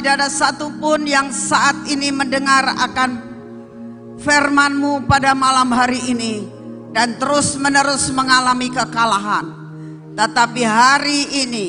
tidak ada satupun yang saat ini mendengar akan firmanmu pada malam hari ini dan terus menerus mengalami kekalahan. Tetapi hari ini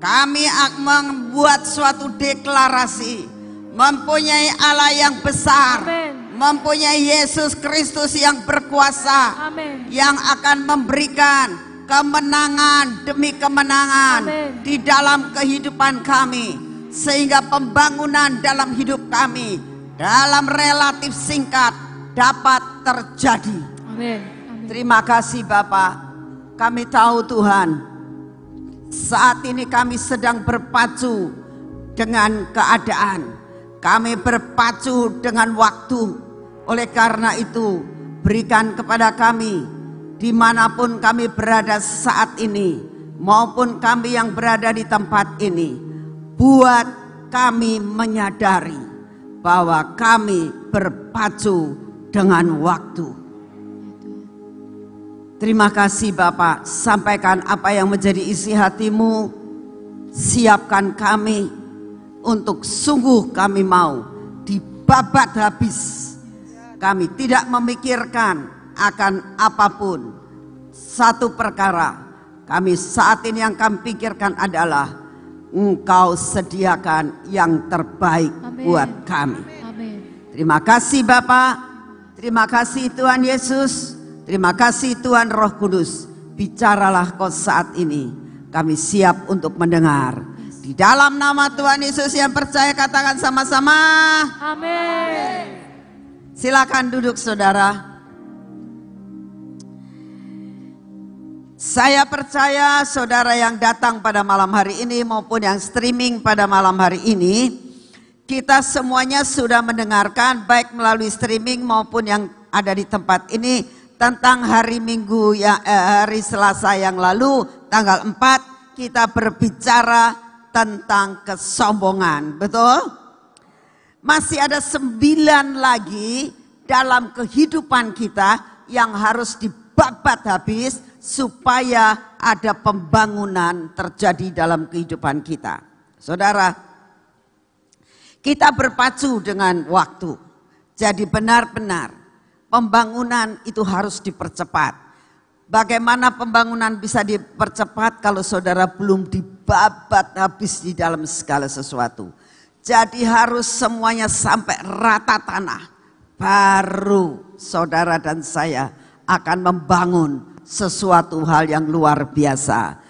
kami akan membuat suatu deklarasi mempunyai Allah yang besar, Amen. mempunyai Yesus Kristus yang berkuasa, Amen. yang akan memberikan kemenangan demi kemenangan Amen. di dalam kehidupan kami sehingga pembangunan dalam hidup kami dalam relatif singkat dapat terjadi. Amin. Amin. Terima kasih Bapak. Kami tahu Tuhan, saat ini kami sedang berpacu dengan keadaan. Kami berpacu dengan waktu. Oleh karena itu, berikan kepada kami dimanapun kami berada saat ini, maupun kami yang berada di tempat ini buat kami menyadari bahwa kami berpacu dengan waktu. Terima kasih Bapak, sampaikan apa yang menjadi isi hatimu, siapkan kami untuk sungguh kami mau dibabat habis. Kami tidak memikirkan akan apapun. Satu perkara, kami saat ini yang kami pikirkan adalah Engkau sediakan yang terbaik Amen. buat kami. Amen. Terima kasih Bapak, terima kasih Tuhan Yesus, terima kasih Tuhan Roh Kudus. Bicaralah kau saat ini, kami siap untuk mendengar. Di dalam nama Tuhan Yesus yang percaya katakan sama-sama. Amin. Silakan duduk saudara. Saya percaya saudara yang datang pada malam hari ini maupun yang streaming pada malam hari ini, kita semuanya sudah mendengarkan baik melalui streaming maupun yang ada di tempat ini tentang hari Minggu ya eh, hari Selasa yang lalu tanggal 4 kita berbicara tentang kesombongan, betul? Masih ada sembilan lagi dalam kehidupan kita yang harus dibabat habis supaya ada pembangunan terjadi dalam kehidupan kita. Saudara, kita berpacu dengan waktu. Jadi benar-benar pembangunan itu harus dipercepat. Bagaimana pembangunan bisa dipercepat kalau saudara belum dibabat habis di dalam segala sesuatu. Jadi harus semuanya sampai rata tanah. Baru saudara dan saya akan membangun sesuatu hal yang luar biasa.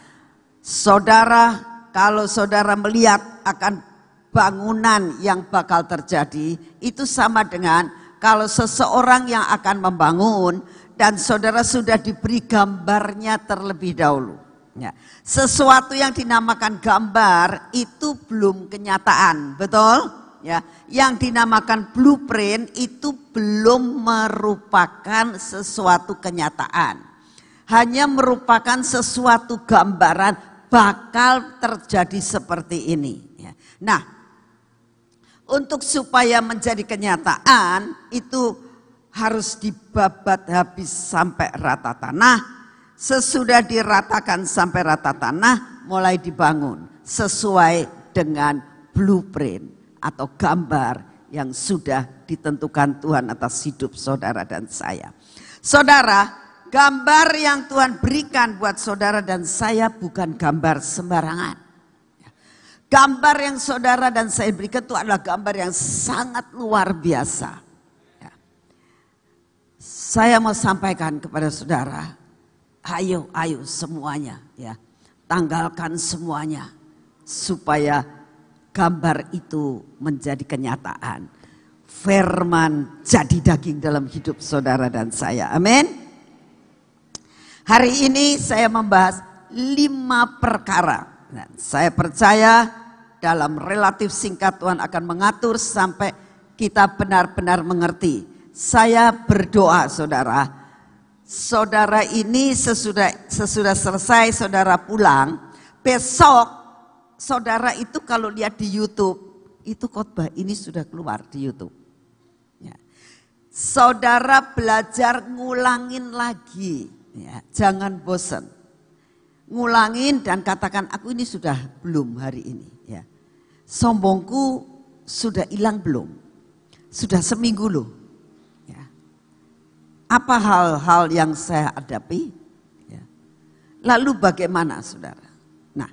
Saudara, kalau saudara melihat akan bangunan yang bakal terjadi, itu sama dengan kalau seseorang yang akan membangun dan saudara sudah diberi gambarnya terlebih dahulu. Ya. Sesuatu yang dinamakan gambar itu belum kenyataan, betul? Ya, yang dinamakan blueprint itu belum merupakan sesuatu kenyataan hanya merupakan sesuatu gambaran bakal terjadi seperti ini. Ya. Nah, untuk supaya menjadi kenyataan itu harus dibabat habis sampai rata tanah. Sesudah diratakan sampai rata tanah, mulai dibangun sesuai dengan blueprint atau gambar yang sudah ditentukan Tuhan atas hidup saudara dan saya. Saudara, gambar yang Tuhan berikan buat saudara dan saya bukan gambar sembarangan. Gambar yang saudara dan saya berikan itu adalah gambar yang sangat luar biasa. Ya. Saya mau sampaikan kepada saudara, ayo, ayo semuanya ya, tanggalkan semuanya supaya gambar itu menjadi kenyataan. Firman jadi daging dalam hidup saudara dan saya. Amin. Hari ini saya membahas lima perkara. Dan nah, saya percaya dalam relatif singkat Tuhan akan mengatur sampai kita benar-benar mengerti. Saya berdoa saudara, saudara ini sesudah, sesudah selesai saudara pulang, besok saudara itu kalau lihat di Youtube, itu khotbah ini sudah keluar di Youtube. Ya. Saudara belajar ngulangin lagi Ya, jangan bosan. Ngulangin dan katakan aku ini sudah belum hari ini. Ya. Sombongku sudah hilang belum? Sudah seminggu loh. Ya. Apa hal-hal yang saya hadapi? Ya. Lalu bagaimana saudara? Nah,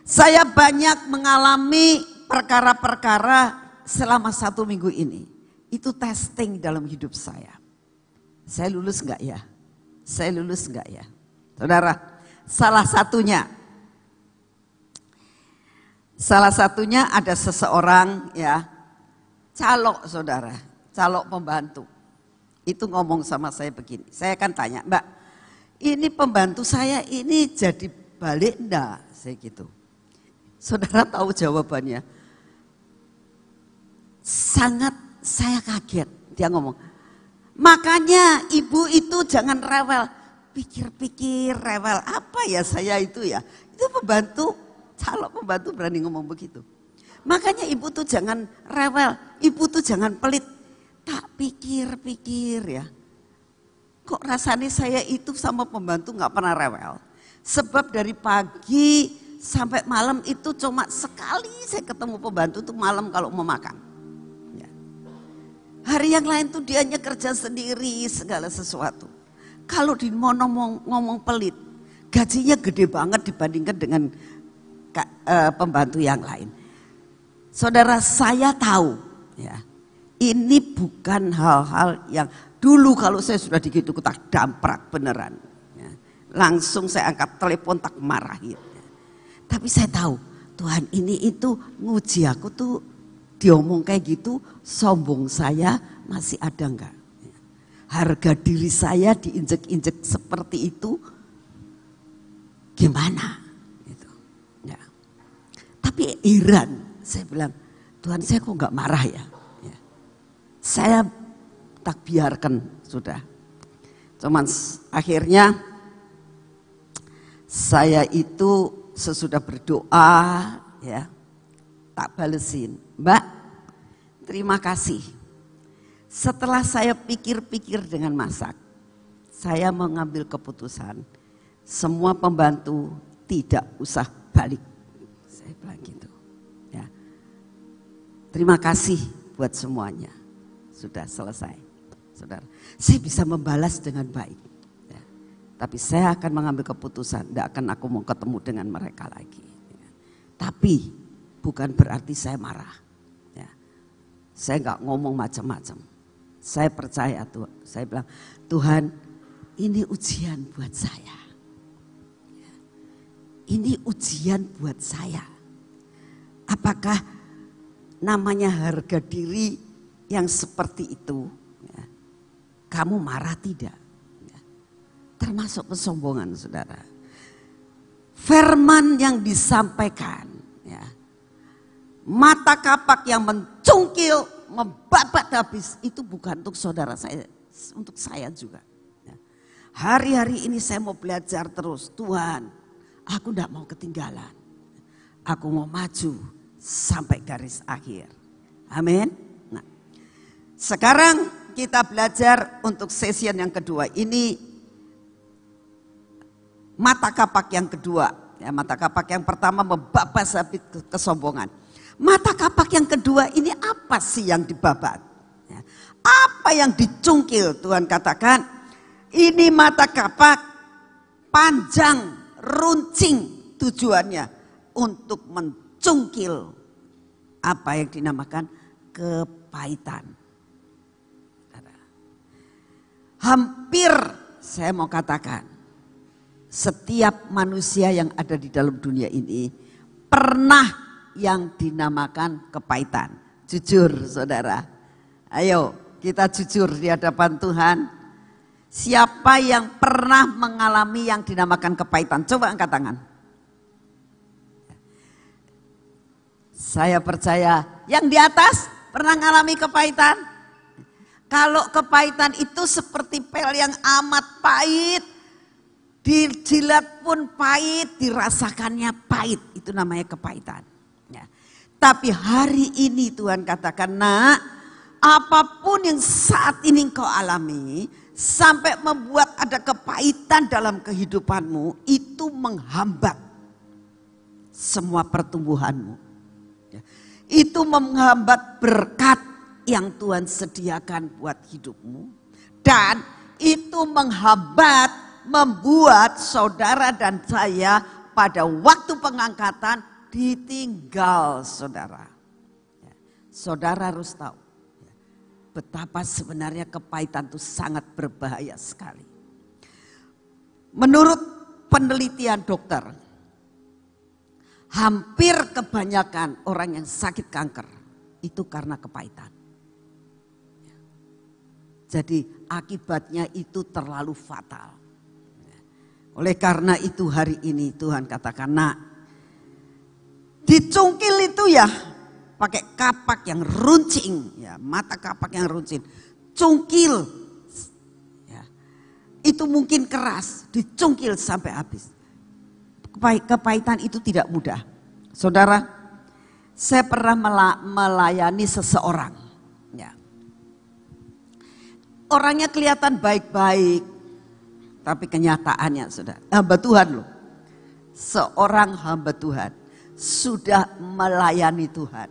saya banyak mengalami perkara-perkara selama satu minggu ini. Itu testing dalam hidup saya. Saya lulus enggak ya? saya lulus enggak ya? Saudara, salah satunya salah satunya ada seseorang ya calok saudara, calok pembantu. Itu ngomong sama saya begini. Saya akan tanya, "Mbak, ini pembantu saya ini jadi balik enggak?" Saya gitu. Saudara tahu jawabannya? Sangat saya kaget. Dia ngomong, Makanya ibu itu jangan rewel. Pikir-pikir rewel. Apa ya saya itu ya? Itu pembantu, calon pembantu berani ngomong begitu. Makanya ibu tuh jangan rewel. Ibu tuh jangan pelit. Tak pikir-pikir ya. Kok rasanya saya itu sama pembantu nggak pernah rewel. Sebab dari pagi sampai malam itu cuma sekali saya ketemu pembantu tuh malam kalau mau makan. Hari yang lain tuh dia hanya kerja sendiri segala sesuatu. Kalau di ngomong, ngomong pelit, gajinya gede banget dibandingkan dengan eh, pembantu yang lain. Saudara saya tahu ya. Ini bukan hal-hal yang dulu kalau saya sudah digitu tak damprak beneran. Ya. Langsung saya angkat telepon tak marahin. Ya. Tapi saya tahu Tuhan ini itu nguji aku tuh diomong kayak gitu, sombong saya masih ada enggak? Harga diri saya diinjek-injek seperti itu, gimana? Gitu. Ya. Tapi Iran, saya bilang, Tuhan saya kok enggak marah ya? ya? Saya tak biarkan sudah. Cuman akhirnya saya itu sesudah berdoa ya tak balesin Mbak, terima kasih. Setelah saya pikir-pikir dengan masak, saya mengambil keputusan semua pembantu tidak usah balik. Saya bilang gitu. Ya. Terima kasih buat semuanya. Sudah selesai. Saudara, saya bisa membalas dengan baik. Ya. Tapi saya akan mengambil keputusan, tidak akan aku mau ketemu dengan mereka lagi. Ya. Tapi bukan berarti saya marah saya nggak ngomong macam-macam. Saya percaya Tuhan. Saya bilang, Tuhan ini ujian buat saya. Ya. Ini ujian buat saya. Apakah namanya harga diri yang seperti itu? Ya. Kamu marah tidak? Ya. Termasuk kesombongan saudara. Firman yang disampaikan mata kapak yang mencungkil, membabat habis, itu bukan untuk saudara saya, untuk saya juga. Ya. Hari-hari ini saya mau belajar terus, Tuhan, aku tidak mau ketinggalan. Aku mau maju sampai garis akhir. Amin. Nah, sekarang kita belajar untuk sesi yang kedua ini mata kapak yang kedua. Ya, mata kapak yang pertama membabas habis kesombongan. Mata kapak yang kedua ini apa sih yang dibabat? Ya. Apa yang dicungkil Tuhan katakan? Ini mata kapak panjang, runcing tujuannya untuk mencungkil apa yang dinamakan kepahitan. Hampir saya mau katakan, setiap manusia yang ada di dalam dunia ini pernah yang dinamakan kepahitan. Jujur saudara. Ayo kita jujur di hadapan Tuhan. Siapa yang pernah mengalami yang dinamakan kepahitan? Coba angkat tangan. Saya percaya yang di atas pernah mengalami kepahitan. Kalau kepahitan itu seperti pel yang amat pahit, dijilat pun pahit, dirasakannya pahit. Itu namanya kepahitan. Tapi hari ini Tuhan katakan, nak, apapun yang saat ini kau alami, sampai membuat ada kepahitan dalam kehidupanmu, itu menghambat semua pertumbuhanmu. Ya. Itu menghambat berkat yang Tuhan sediakan buat hidupmu. Dan itu menghambat membuat saudara dan saya pada waktu pengangkatan ditinggal saudara. Ya, saudara harus tahu ya, betapa sebenarnya kepahitan itu sangat berbahaya sekali. Menurut penelitian dokter, hampir kebanyakan orang yang sakit kanker itu karena kepahitan. Jadi akibatnya itu terlalu fatal. Oleh karena itu hari ini Tuhan katakan, nak Dicungkil itu ya pakai kapak yang runcing, ya mata kapak yang runcing. Cungkil, ya, itu mungkin keras, dicungkil sampai habis. Kepahitan itu tidak mudah. Saudara, saya pernah melayani seseorang. Ya. Orangnya kelihatan baik-baik, tapi kenyataannya sudah hamba Tuhan loh. Seorang hamba Tuhan sudah melayani Tuhan.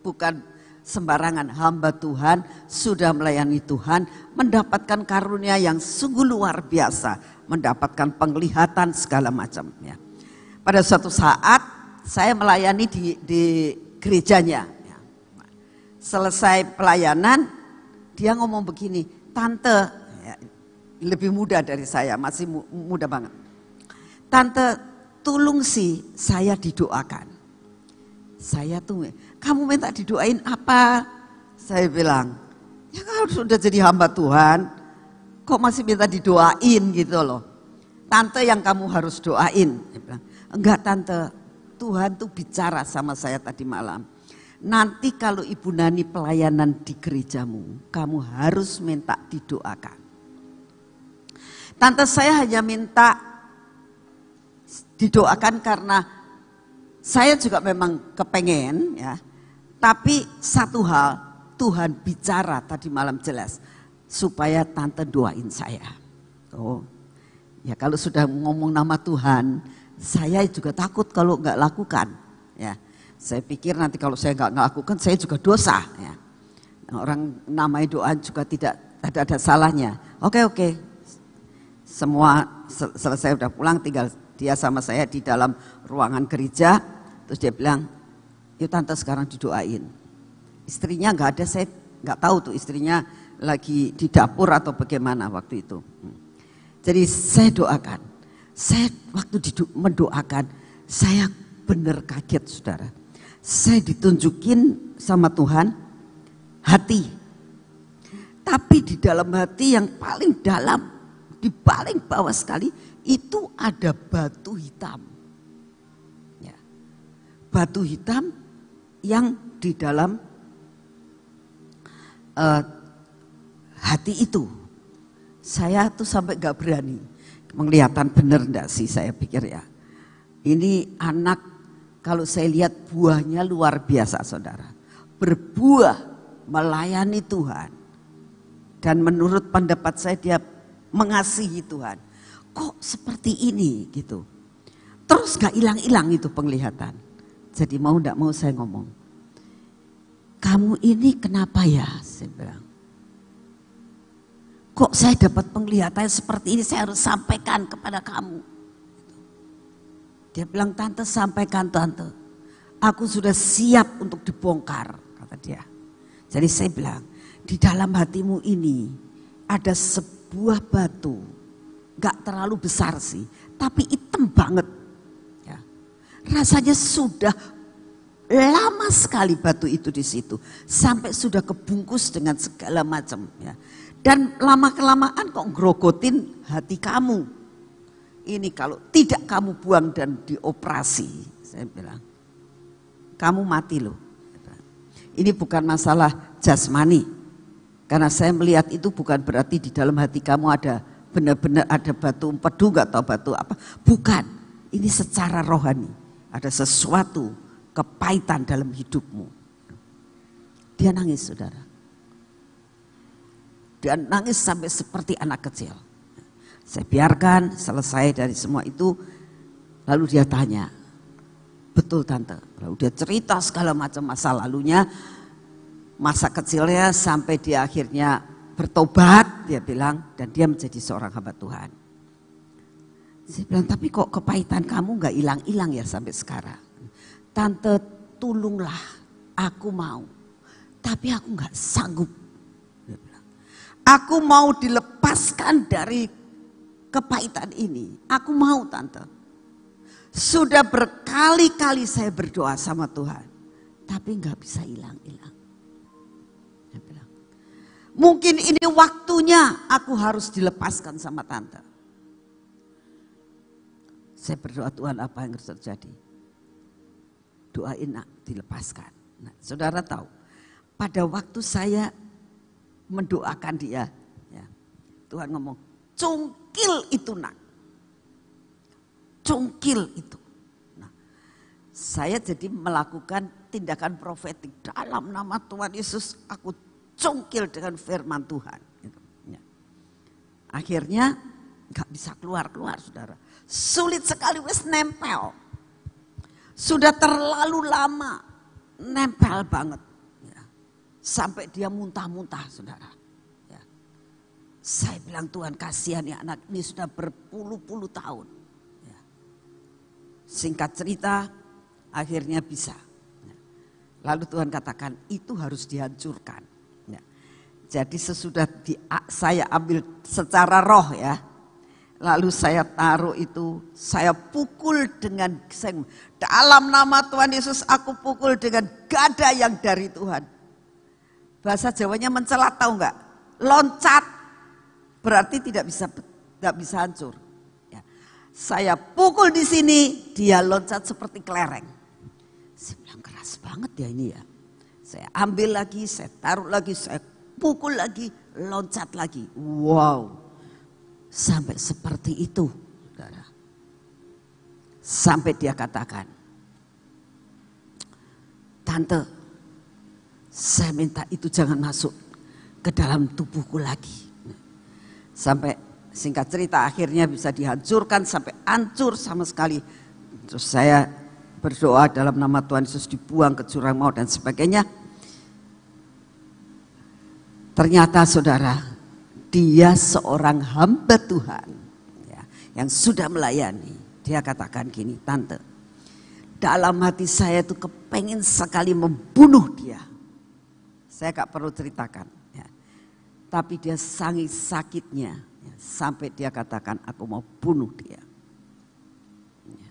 Bukan sembarangan hamba Tuhan sudah melayani Tuhan, mendapatkan karunia yang sungguh luar biasa, mendapatkan penglihatan segala macamnya. Pada suatu saat saya melayani di, di gerejanya. Selesai pelayanan, dia ngomong begini, tante, ya, lebih muda dari saya, masih muda banget. Tante, tulung sih saya didoakan. Saya tuh, kamu minta didoain apa? Saya bilang, ya kalau sudah jadi hamba Tuhan, kok masih minta didoain gitu loh. Tante yang kamu harus doain. bilang, enggak tante, Tuhan tuh bicara sama saya tadi malam. Nanti kalau Ibu Nani pelayanan di gerejamu, kamu harus minta didoakan. Tante saya hanya minta didoakan karena saya juga memang kepengen ya. Tapi satu hal Tuhan bicara tadi malam jelas supaya tante doain saya. Oh. Ya kalau sudah ngomong nama Tuhan, saya juga takut kalau nggak lakukan. Ya. Saya pikir nanti kalau saya nggak lakukan saya juga dosa. Ya. Orang namanya doa juga tidak ada ada salahnya. Oke oke, semua selesai udah pulang tinggal dia sama saya di dalam ruangan gereja. Terus dia bilang, yuk tante sekarang didoain. Istrinya nggak ada, saya nggak tahu tuh istrinya lagi di dapur atau bagaimana waktu itu. Hmm. Jadi saya doakan. Saya waktu mendoakan, saya benar kaget saudara. Saya ditunjukin sama Tuhan hati. Tapi di dalam hati yang paling dalam di paling bawah sekali itu ada batu hitam. Ya. Batu hitam yang di dalam uh, hati itu. Saya tuh sampai gak berani melihatan bener enggak sih saya pikir ya. Ini anak kalau saya lihat buahnya luar biasa saudara. Berbuah melayani Tuhan. Dan menurut pendapat saya dia mengasihi Tuhan. Kok seperti ini gitu. Terus gak hilang-hilang itu penglihatan. Jadi mau gak mau saya ngomong. Kamu ini kenapa ya? Saya bilang. Kok saya dapat penglihatan seperti ini saya harus sampaikan kepada kamu. Dia bilang tante sampaikan tante. Aku sudah siap untuk dibongkar kata dia. Jadi saya bilang di dalam hatimu ini ada sebuah sebuah batu, gak terlalu besar sih, tapi hitam banget. Ya. Rasanya sudah lama sekali batu itu di situ, sampai sudah kebungkus dengan segala macam. Ya. Dan lama kelamaan kok grogotin hati kamu. Ini kalau tidak kamu buang dan dioperasi, saya bilang, kamu mati loh. Ini bukan masalah jasmani, karena saya melihat itu bukan berarti di dalam hati kamu ada benar-benar ada batu empedu nggak atau batu apa. Bukan. Ini secara rohani. Ada sesuatu kepahitan dalam hidupmu. Dia nangis saudara. Dia nangis sampai seperti anak kecil. Saya biarkan selesai dari semua itu. Lalu dia tanya, betul tante. Lalu dia cerita segala macam masa lalunya masa kecilnya sampai dia akhirnya bertobat, dia bilang, dan dia menjadi seorang hamba Tuhan. Saya bilang, tapi kok kepahitan kamu nggak hilang-hilang ya sampai sekarang? Tante, tolonglah, aku mau. Tapi aku nggak sanggup. Dia bilang, aku mau dilepaskan dari kepahitan ini. Aku mau tante. Sudah berkali-kali saya berdoa sama Tuhan. Tapi nggak bisa hilang-hilang. Mungkin ini waktunya aku harus dilepaskan sama tante. Saya berdoa Tuhan apa yang harus terjadi. Doain nak dilepaskan. Nah, saudara tahu, pada waktu saya mendoakan dia, ya, Tuhan ngomong, cungkil itu nak. Cungkil itu. Nah, saya jadi melakukan tindakan profetik dalam nama Tuhan Yesus aku cungkil dengan firman Tuhan. Ya. Akhirnya nggak bisa keluar-keluar saudara. Sulit sekali wes nempel. Sudah terlalu lama nempel banget. Ya. Sampai dia muntah-muntah saudara. Ya. Saya bilang Tuhan kasihan ya anak ini sudah berpuluh-puluh tahun. Singkat cerita akhirnya bisa. Lalu Tuhan katakan itu harus dihancurkan jadi sesudah di, saya ambil secara roh ya. Lalu saya taruh itu, saya pukul dengan saya, dalam nama Tuhan Yesus aku pukul dengan gada yang dari Tuhan. Bahasa Jawanya mencelat tahu nggak? Loncat berarti tidak bisa tidak bisa hancur. Ya. Saya pukul di sini, dia loncat seperti kelereng. Saya bilang keras banget ya ini ya. Saya ambil lagi, saya taruh lagi, saya pukul lagi, loncat lagi. Wow, sampai seperti itu. Saudara. Sampai dia katakan, Tante, saya minta itu jangan masuk ke dalam tubuhku lagi. Sampai singkat cerita akhirnya bisa dihancurkan sampai hancur sama sekali. Terus saya berdoa dalam nama Tuhan Yesus dibuang ke jurang maut dan sebagainya Ternyata saudara, dia seorang hamba Tuhan ya, yang sudah melayani. Dia katakan gini, tante, dalam hati saya itu kepengen sekali membunuh dia. Saya gak perlu ceritakan. Ya. Tapi dia sangi sakitnya ya, sampai dia katakan aku mau bunuh dia. Ya.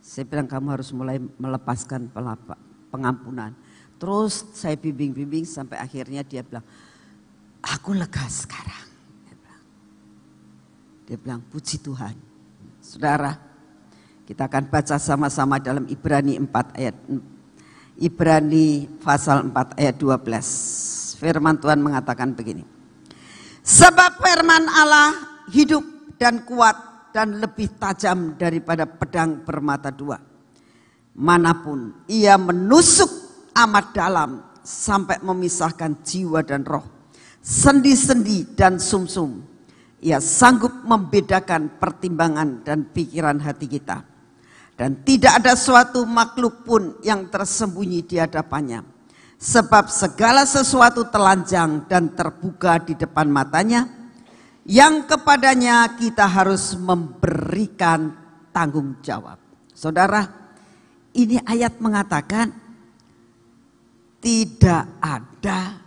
Saya bilang kamu harus mulai melepaskan pelapa, pengampunan Terus saya bimbing-bimbing sampai akhirnya dia bilang, aku lega sekarang. Dia bilang, dia bilang puji Tuhan. Saudara, kita akan baca sama-sama dalam Ibrani 4 ayat Ibrani pasal 4 ayat 12. Firman Tuhan mengatakan begini. Sebab firman Allah hidup dan kuat dan lebih tajam daripada pedang bermata dua. Manapun ia menusuk amat dalam sampai memisahkan jiwa dan roh, sendi-sendi dan sumsum. -sum. Ia sanggup membedakan pertimbangan dan pikiran hati kita. Dan tidak ada suatu makhluk pun yang tersembunyi di hadapannya. Sebab segala sesuatu telanjang dan terbuka di depan matanya, yang kepadanya kita harus memberikan tanggung jawab. Saudara, ini ayat mengatakan tidak ada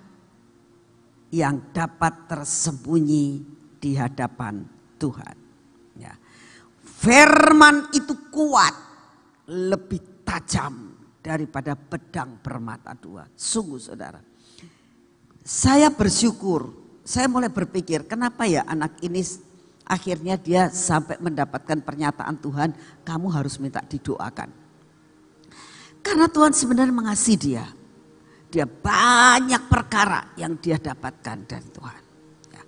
yang dapat tersembunyi di hadapan Tuhan. Ya. Firman itu kuat, lebih tajam daripada pedang permata dua. Sungguh saudara, saya bersyukur, saya mulai berpikir kenapa ya anak ini akhirnya dia sampai mendapatkan pernyataan Tuhan, kamu harus minta didoakan. Karena Tuhan sebenarnya mengasihi dia dia banyak perkara yang dia dapatkan dari Tuhan. Ya.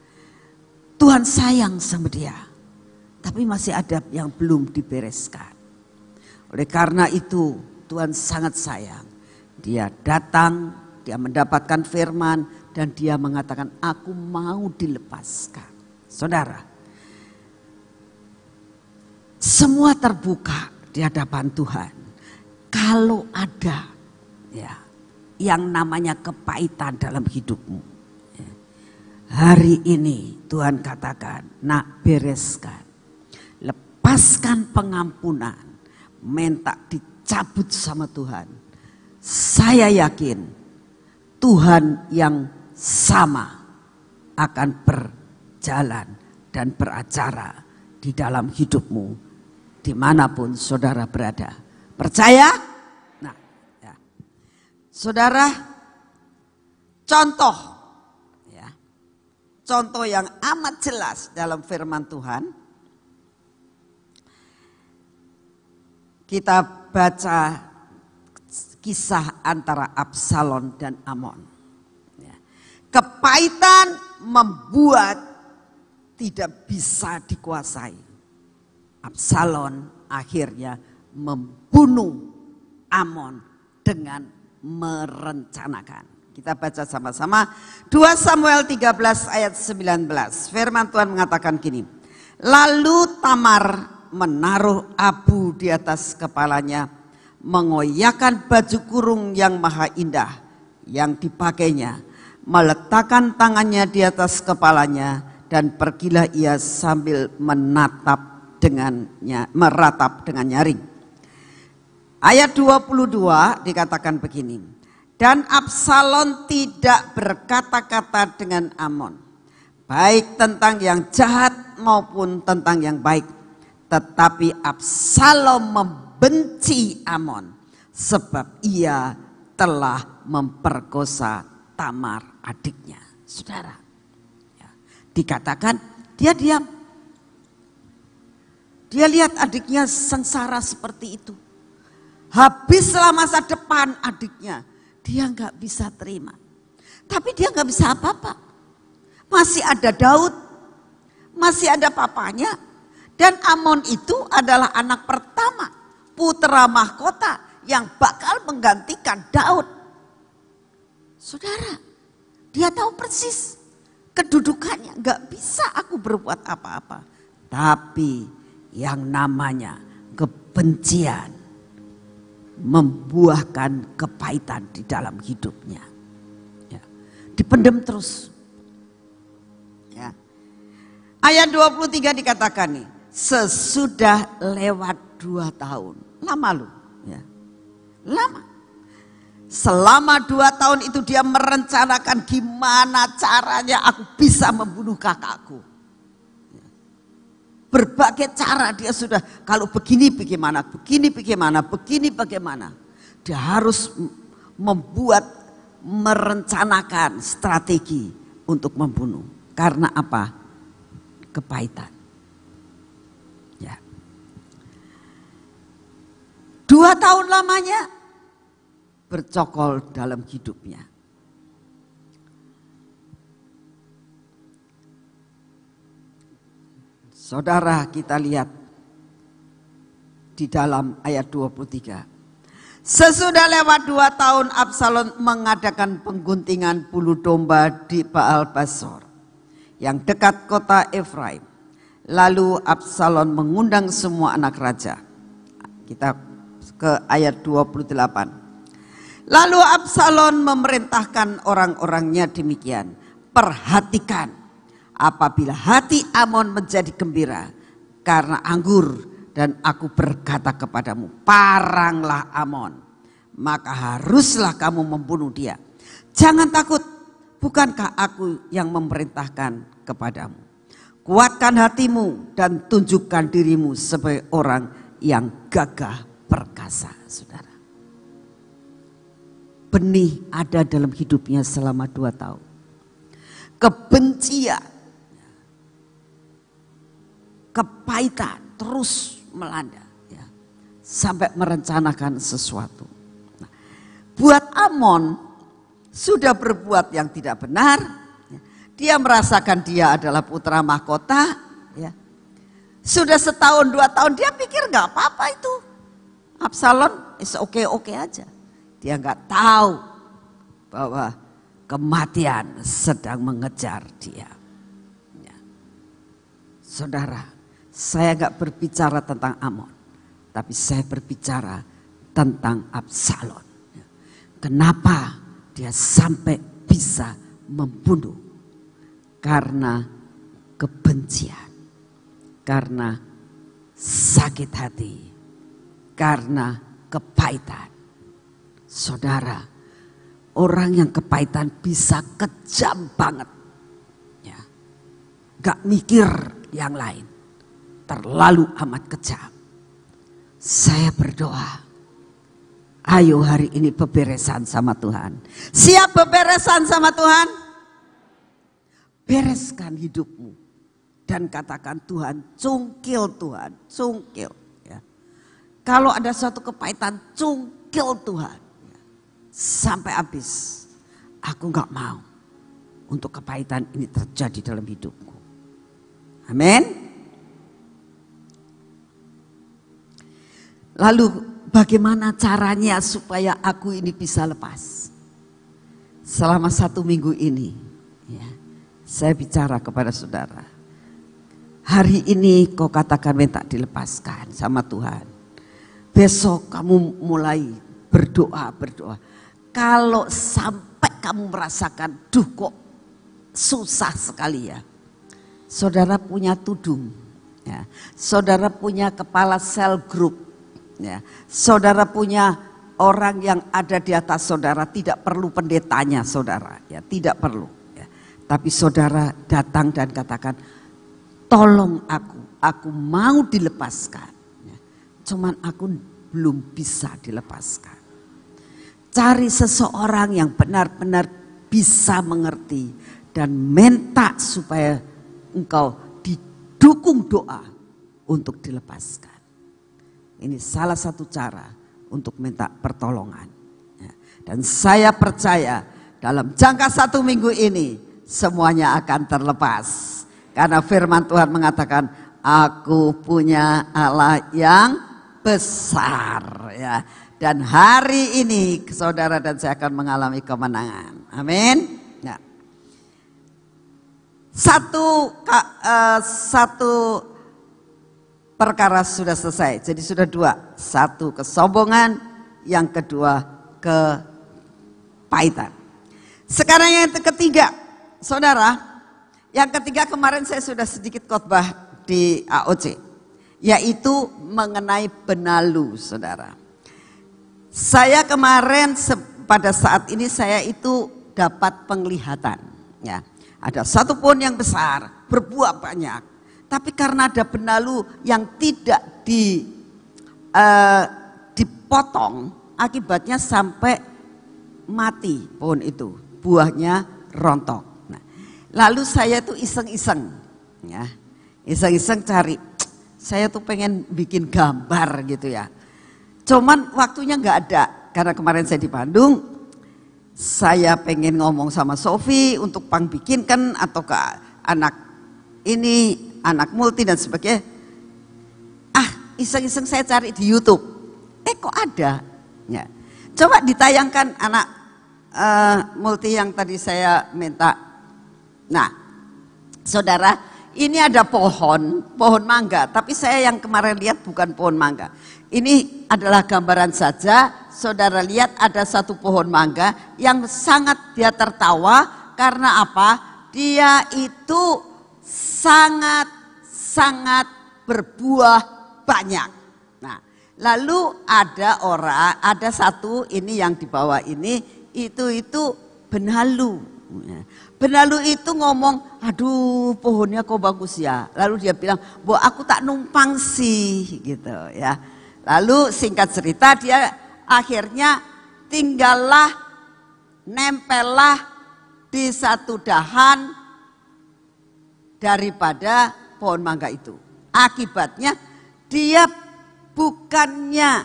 Tuhan sayang sama dia, tapi masih ada yang belum dibereskan. Oleh karena itu Tuhan sangat sayang. Dia datang, dia mendapatkan firman, dan dia mengatakan aku mau dilepaskan. Saudara, semua terbuka di hadapan Tuhan. Kalau ada, ya yang namanya kepahitan dalam hidupmu. Hari ini Tuhan katakan, nak bereskan. Lepaskan pengampunan. Minta dicabut sama Tuhan. Saya yakin Tuhan yang sama akan berjalan dan beracara di dalam hidupmu dimanapun saudara berada. Percaya? Saudara, contoh ya. Contoh yang amat jelas dalam firman Tuhan. Kita baca kisah antara Absalon dan Amon. Ya. Kepahitan membuat tidak bisa dikuasai. Absalon akhirnya membunuh Amon dengan merencanakan. Kita baca sama-sama 2 Samuel 13 ayat 19. Firman Tuhan mengatakan gini. Lalu Tamar menaruh abu di atas kepalanya, mengoyakkan baju kurung yang maha indah yang dipakainya, meletakkan tangannya di atas kepalanya dan pergilah ia sambil menatap dengannya meratap dengan nyaring. Ayat 22 dikatakan begini. Dan Absalom tidak berkata-kata dengan Amon. Baik tentang yang jahat maupun tentang yang baik. Tetapi Absalom membenci Amon. Sebab ia telah memperkosa Tamar adiknya. Saudara. Ya, dikatakan dia diam. Dia lihat adiknya sengsara seperti itu habislah masa depan adiknya. Dia nggak bisa terima. Tapi dia nggak bisa apa-apa. Masih ada Daud, masih ada papanya. Dan Amon itu adalah anak pertama, putra mahkota yang bakal menggantikan Daud. Saudara, dia tahu persis kedudukannya. Nggak bisa aku berbuat apa-apa. Tapi yang namanya kebencian membuahkan kepahitan di dalam hidupnya. Ya. Dipendam terus. Ya. Ayat 23 dikatakan nih, sesudah lewat dua tahun. Lama lu. Ya. Lama. Selama dua tahun itu dia merencanakan gimana caranya aku bisa membunuh kakakku. Berbagai cara dia sudah kalau begini bagaimana, begini bagaimana, begini bagaimana. Dia harus membuat merencanakan strategi untuk membunuh. Karena apa? Kepahitan. Ya. Dua tahun lamanya bercokol dalam hidupnya Saudara kita lihat di dalam ayat 23. Sesudah lewat dua tahun Absalom mengadakan pengguntingan bulu domba di Baal Basor yang dekat kota Efraim. Lalu Absalom mengundang semua anak raja. Kita ke ayat 28. Lalu Absalom memerintahkan orang-orangnya demikian. Perhatikan apabila hati Amon menjadi gembira karena anggur dan aku berkata kepadamu, paranglah Amon, maka haruslah kamu membunuh dia. Jangan takut, bukankah aku yang memerintahkan kepadamu? Kuatkan hatimu dan tunjukkan dirimu sebagai orang yang gagah perkasa, saudara. Benih ada dalam hidupnya selama dua tahun. Kebencian, kepahitan terus melanda ya. sampai merencanakan sesuatu. Nah, buat Amon sudah berbuat yang tidak benar, ya. dia merasakan dia adalah putra mahkota, ya. sudah setahun dua tahun dia pikir nggak apa-apa itu. Absalon is oke okay, oke okay aja, dia nggak tahu bahwa kematian sedang mengejar dia. Ya. Saudara, saya nggak berbicara tentang Amon, tapi saya berbicara tentang Absalon. Kenapa dia sampai bisa membunuh? Karena kebencian, karena sakit hati, karena kepahitan. Saudara, orang yang kepahitan bisa kejam banget. Ya. Gak mikir yang lain terlalu amat kejam. Saya berdoa, ayo hari ini beberesan sama Tuhan. Siap beberesan sama Tuhan? Bereskan hidupmu. Dan katakan Tuhan, cungkil Tuhan, cungkil. Ya. Kalau ada suatu kepahitan, cungkil Tuhan. Ya. Sampai habis, aku gak mau untuk kepahitan ini terjadi dalam hidupku. Amin. Lalu bagaimana caranya supaya aku ini bisa lepas? Selama satu minggu ini, ya, saya bicara kepada saudara. Hari ini kau katakan minta dilepaskan sama Tuhan. Besok kamu mulai berdoa, berdoa. Kalau sampai kamu merasakan, duh kok susah sekali ya. Saudara punya tudung, ya. saudara punya kepala sel grup, Ya. Saudara punya orang yang ada di atas saudara tidak perlu pendetanya saudara, ya tidak perlu. Ya. Tapi saudara datang dan katakan, tolong aku, aku mau dilepaskan. Ya. Cuman aku belum bisa dilepaskan. Cari seseorang yang benar-benar bisa mengerti dan minta supaya engkau didukung doa untuk dilepaskan. Ini salah satu cara untuk minta pertolongan. Ya. Dan saya percaya dalam jangka satu minggu ini semuanya akan terlepas. Karena firman Tuhan mengatakan, aku punya Allah yang besar. ya Dan hari ini saudara dan saya akan mengalami kemenangan. Amin. Ya. Satu, eh, satu perkara sudah selesai. Jadi sudah dua, satu kesombongan, yang kedua kepahitan. Sekarang yang ketiga, saudara, yang ketiga kemarin saya sudah sedikit khotbah di AOC, yaitu mengenai benalu, saudara. Saya kemarin pada saat ini saya itu dapat penglihatan, ya. Ada satu pohon yang besar, berbuah banyak tapi karena ada benalu yang tidak di uh, dipotong, akibatnya sampai mati pohon itu, buahnya rontok. Nah, lalu saya tuh iseng-iseng, ya, iseng-iseng cari. Saya tuh pengen bikin gambar gitu ya. Cuman waktunya nggak ada karena kemarin saya di Bandung. Saya pengen ngomong sama Sofi untuk pang bikinkan atau ke anak ini anak multi dan sebagainya. Ah, iseng-iseng saya cari di YouTube. Eh kok ada? Ya. Coba ditayangkan anak uh, multi yang tadi saya minta. Nah, saudara, ini ada pohon, pohon mangga. Tapi saya yang kemarin lihat bukan pohon mangga. Ini adalah gambaran saja. Saudara lihat ada satu pohon mangga yang sangat dia tertawa karena apa? Dia itu sangat sangat berbuah banyak. Nah, lalu ada orang, ada satu ini yang di bawah ini itu itu benalu. Benalu itu ngomong, aduh pohonnya kok bagus ya. Lalu dia bilang, bu aku tak numpang sih gitu ya. Lalu singkat cerita dia akhirnya tinggallah nempellah di satu dahan daripada pohon mangga itu. Akibatnya dia bukannya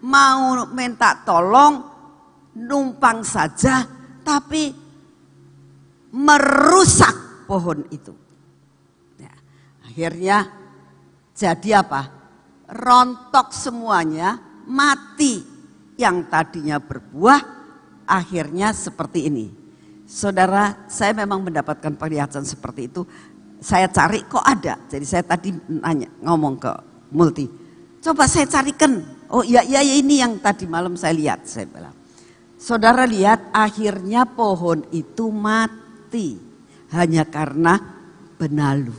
mau minta tolong numpang saja tapi merusak pohon itu. Ya, akhirnya jadi apa? Rontok semuanya, mati yang tadinya berbuah akhirnya seperti ini. Saudara, saya memang mendapatkan perlihatan seperti itu saya cari kok ada. Jadi saya tadi nanya ngomong ke Multi, coba saya carikan. Oh iya, iya iya ini yang tadi malam saya lihat saya bilang. Saudara lihat akhirnya pohon itu mati hanya karena benalu.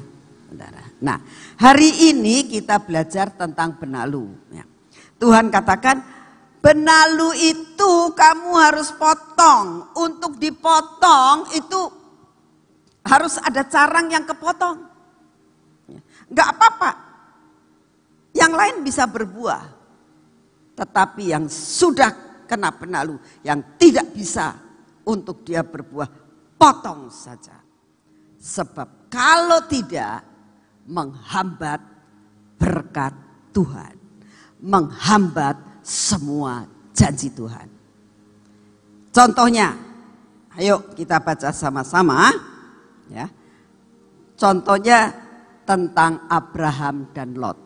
Saudara. Nah, hari ini kita belajar tentang benalu. Ya. Tuhan katakan, benalu itu kamu harus potong. Untuk dipotong itu harus ada carang yang kepotong. Enggak apa-apa. Yang lain bisa berbuah. Tetapi yang sudah kena penalu, yang tidak bisa untuk dia berbuah, potong saja. Sebab kalau tidak, menghambat berkat Tuhan. Menghambat semua janji Tuhan. Contohnya, ayo kita baca sama-sama. Ah ya. Contohnya tentang Abraham dan Lot.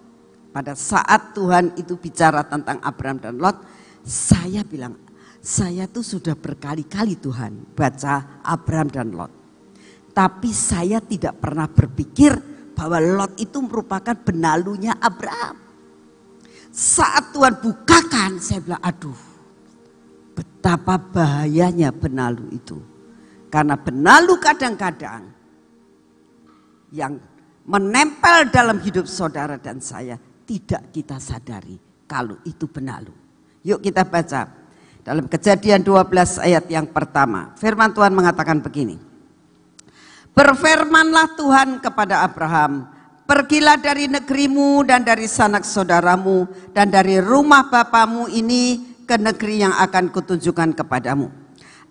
Pada saat Tuhan itu bicara tentang Abraham dan Lot, saya bilang, saya tuh sudah berkali-kali Tuhan baca Abraham dan Lot. Tapi saya tidak pernah berpikir bahwa Lot itu merupakan benalunya Abraham. Saat Tuhan bukakan, saya bilang, aduh, betapa bahayanya benalu itu karena benalu kadang-kadang yang menempel dalam hidup saudara dan saya tidak kita sadari kalau itu benalu. Yuk kita baca dalam kejadian 12 ayat yang pertama. Firman Tuhan mengatakan begini. Berfirmanlah Tuhan kepada Abraham, pergilah dari negerimu dan dari sanak saudaramu dan dari rumah bapamu ini ke negeri yang akan kutunjukkan kepadamu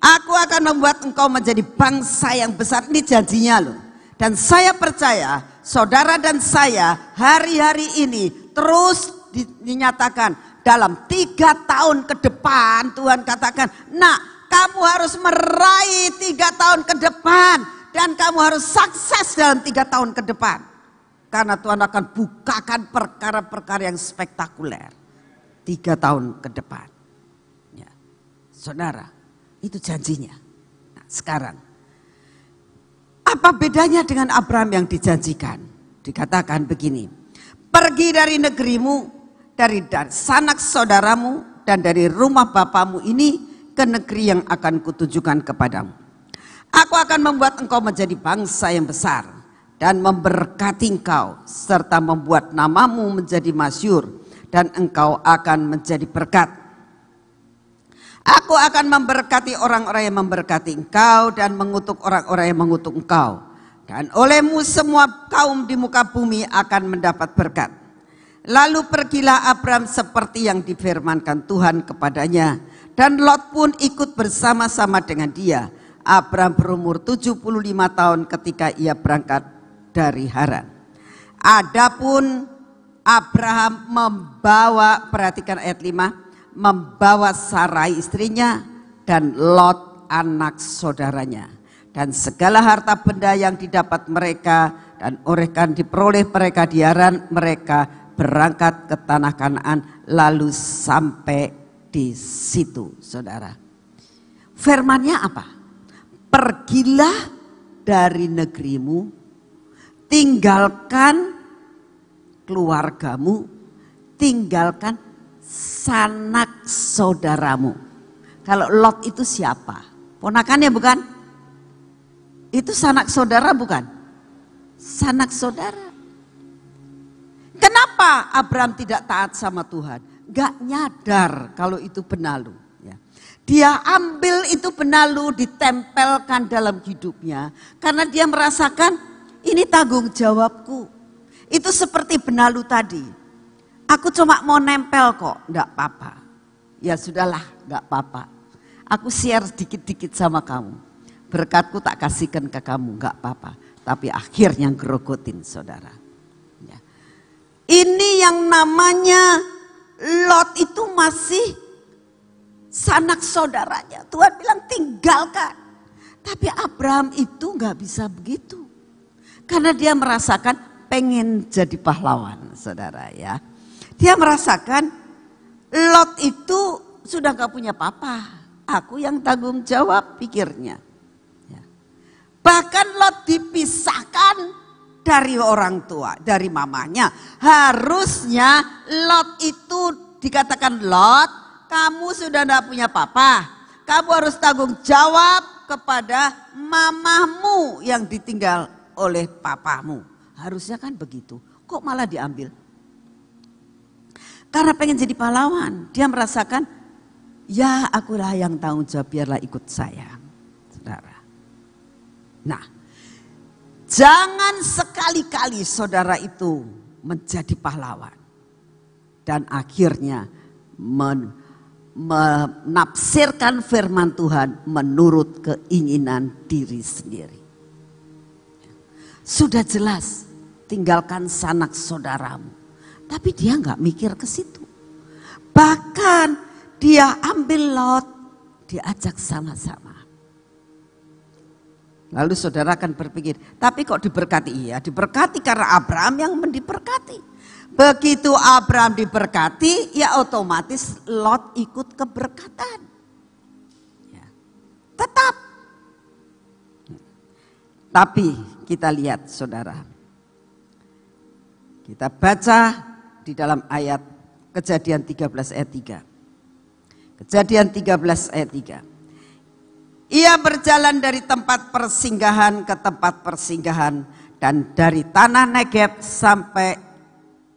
Aku akan membuat engkau menjadi bangsa yang besar. Ini janjinya loh. Dan saya percaya saudara dan saya hari-hari ini terus dinyatakan dalam tiga tahun ke depan Tuhan katakan, nak kamu harus meraih tiga tahun ke depan dan kamu harus sukses dalam tiga tahun ke depan. Karena Tuhan akan bukakan perkara-perkara yang spektakuler tiga tahun ke depan. Ya. Saudara, itu janjinya. Nah, sekarang, apa bedanya dengan Abraham yang dijanjikan? Dikatakan begini, pergi dari negerimu, dari sanak saudaramu, dan dari rumah bapamu ini ke negeri yang akan kutunjukkan kepadamu. Aku akan membuat engkau menjadi bangsa yang besar dan memberkati engkau serta membuat namamu menjadi masyur dan engkau akan menjadi berkat Aku akan memberkati orang-orang yang memberkati engkau dan mengutuk orang-orang yang mengutuk engkau. Dan olehmu semua kaum di muka bumi akan mendapat berkat. Lalu pergilah Abram seperti yang difirmankan Tuhan kepadanya. Dan Lot pun ikut bersama-sama dengan dia. Abram berumur 75 tahun ketika ia berangkat dari Haran. Adapun Abraham membawa, perhatikan ayat 5, membawa Sarai istrinya dan Lot anak saudaranya dan segala harta benda yang didapat mereka dan orekan diperoleh mereka diaran mereka berangkat ke tanah Kanaan lalu sampai di situ saudara firmannya apa pergilah dari negerimu tinggalkan keluargamu tinggalkan sanak saudaramu. Kalau Lot itu siapa? Ponakannya bukan? Itu sanak saudara bukan? Sanak saudara. Kenapa Abraham tidak taat sama Tuhan? Gak nyadar kalau itu benalu. Ya. Dia ambil itu benalu ditempelkan dalam hidupnya. Karena dia merasakan ini tanggung jawabku. Itu seperti benalu tadi Aku cuma mau nempel kok, enggak apa-apa. Ya sudahlah, enggak apa-apa. Aku share sedikit dikit sama kamu. Berkatku tak kasihkan ke kamu, enggak apa-apa. Tapi akhirnya gerogotin saudara. Ya. Ini yang namanya Lot itu masih sanak saudaranya. Tuhan bilang tinggalkan. Tapi Abraham itu nggak bisa begitu. Karena dia merasakan pengen jadi pahlawan saudara ya. Dia merasakan Lot itu sudah gak punya papa. Aku yang tanggung jawab pikirnya. Ya. Bahkan Lot dipisahkan dari orang tua, dari mamanya. Harusnya Lot itu dikatakan Lot, kamu sudah tidak punya papa. Kamu harus tanggung jawab kepada mamamu yang ditinggal oleh papamu. Harusnya kan begitu. Kok malah diambil? Karena pengen jadi pahlawan, dia merasakan, ya akulah yang tanggung jawab, biarlah ikut saya. Saudara. Nah, jangan sekali-kali saudara itu menjadi pahlawan. Dan akhirnya men, menafsirkan firman Tuhan menurut keinginan diri sendiri. Sudah jelas, tinggalkan sanak saudaramu. Tapi dia nggak mikir ke situ. Bahkan dia ambil Lot, diajak sama-sama. Lalu saudara akan berpikir, tapi kok diberkati? Iya, diberkati karena Abraham yang mendiberkati. Begitu Abraham diberkati, ya otomatis Lot ikut keberkatan. Ya. Tetap. Tapi kita lihat saudara. Kita baca di dalam ayat kejadian 13 ayat 3. Kejadian 13 ayat 3. Ia berjalan dari tempat persinggahan ke tempat persinggahan dan dari tanah Negeb sampai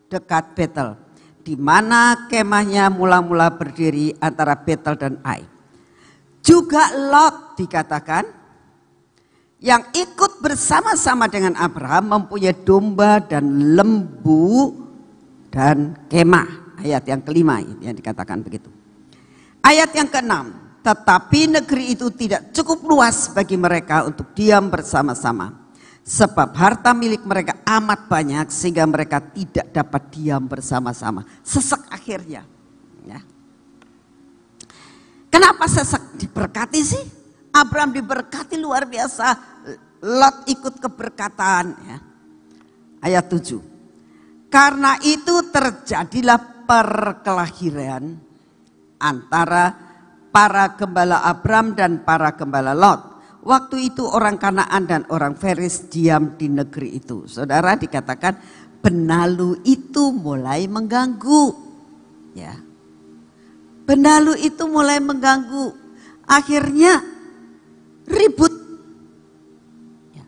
dekat Betel di mana kemahnya mula-mula berdiri antara Betel dan Ai. Juga Lot dikatakan yang ikut bersama-sama dengan Abraham mempunyai domba dan lembu dan kemah. Ayat yang kelima ini yang dikatakan begitu. Ayat yang keenam, tetapi negeri itu tidak cukup luas bagi mereka untuk diam bersama-sama. Sebab harta milik mereka amat banyak sehingga mereka tidak dapat diam bersama-sama. Sesek akhirnya. Ya. Kenapa sesek diberkati sih? Abraham diberkati luar biasa. Lot ikut keberkatan. Ya. Ayat 7. Karena itu terjadilah perkelahiran antara para gembala Abram dan para gembala Lot. Waktu itu orang Kanaan dan orang Feris diam di negeri itu. Saudara dikatakan benalu itu mulai mengganggu. Ya. Benalu itu mulai mengganggu. Akhirnya ribut. Ya.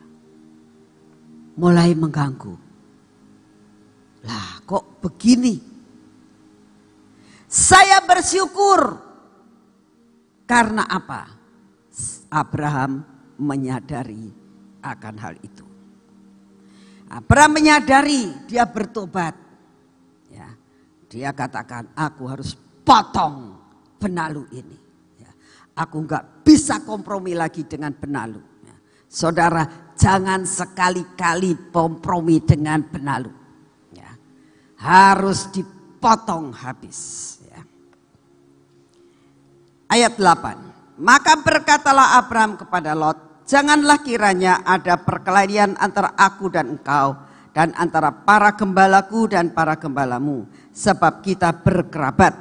Mulai mengganggu kok begini? Saya bersyukur karena apa? Abraham menyadari akan hal itu. Abraham menyadari dia bertobat. Ya, dia katakan aku harus potong benalu ini. Ya, aku nggak bisa kompromi lagi dengan benalu. Ya, saudara jangan sekali-kali kompromi dengan benalu harus dipotong habis. Ya. Ayat 8. Maka berkatalah Abram kepada Lot, janganlah kiranya ada perkelahian antara aku dan engkau, dan antara para gembalaku dan para gembalamu, sebab kita berkerabat.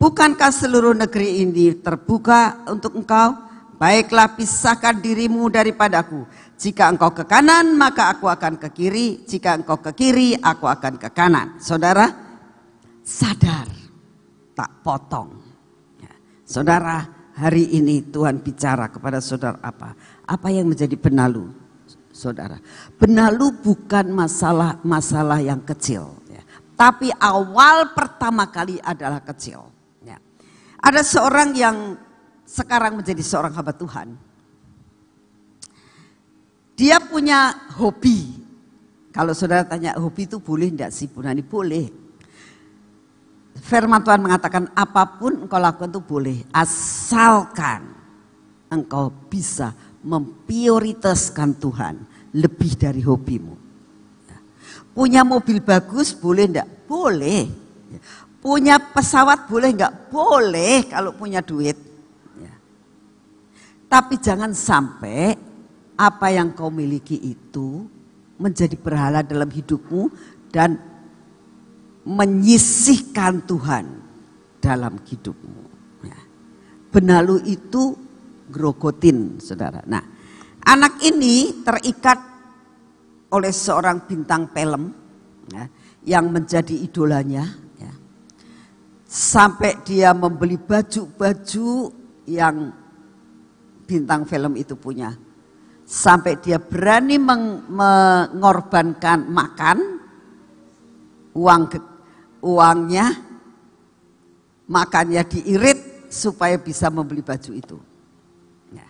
Bukankah seluruh negeri ini terbuka untuk engkau? Baiklah pisahkan dirimu daripadaku, jika engkau ke kanan, maka aku akan ke kiri. Jika engkau ke kiri, aku akan ke kanan. Saudara, sadar, tak potong. Ya. Saudara, hari ini Tuhan bicara kepada saudara apa? Apa yang menjadi benalu, saudara? Benalu bukan masalah-masalah yang kecil. Ya. Tapi awal pertama kali adalah kecil. Ya. Ada seorang yang sekarang menjadi seorang hamba Tuhan dia punya hobi. Kalau saudara tanya hobi itu boleh tidak sih Bu Nani? Boleh. Firman Tuhan mengatakan apapun engkau lakukan itu boleh. Asalkan engkau bisa memprioritaskan Tuhan lebih dari hobimu. Punya mobil bagus boleh enggak? Boleh. Punya pesawat boleh enggak? Boleh kalau punya duit. Tapi jangan sampai apa yang kau miliki itu menjadi berhala dalam hidupmu dan menyisihkan Tuhan dalam hidupmu. Ya. Benalu itu grogotin, saudara. Nah, anak ini terikat oleh seorang bintang film ya, yang menjadi idolanya. Ya. Sampai dia membeli baju-baju yang bintang film itu punya sampai dia berani meng, mengorbankan makan uang uangnya makannya diirit supaya bisa membeli baju itu ya.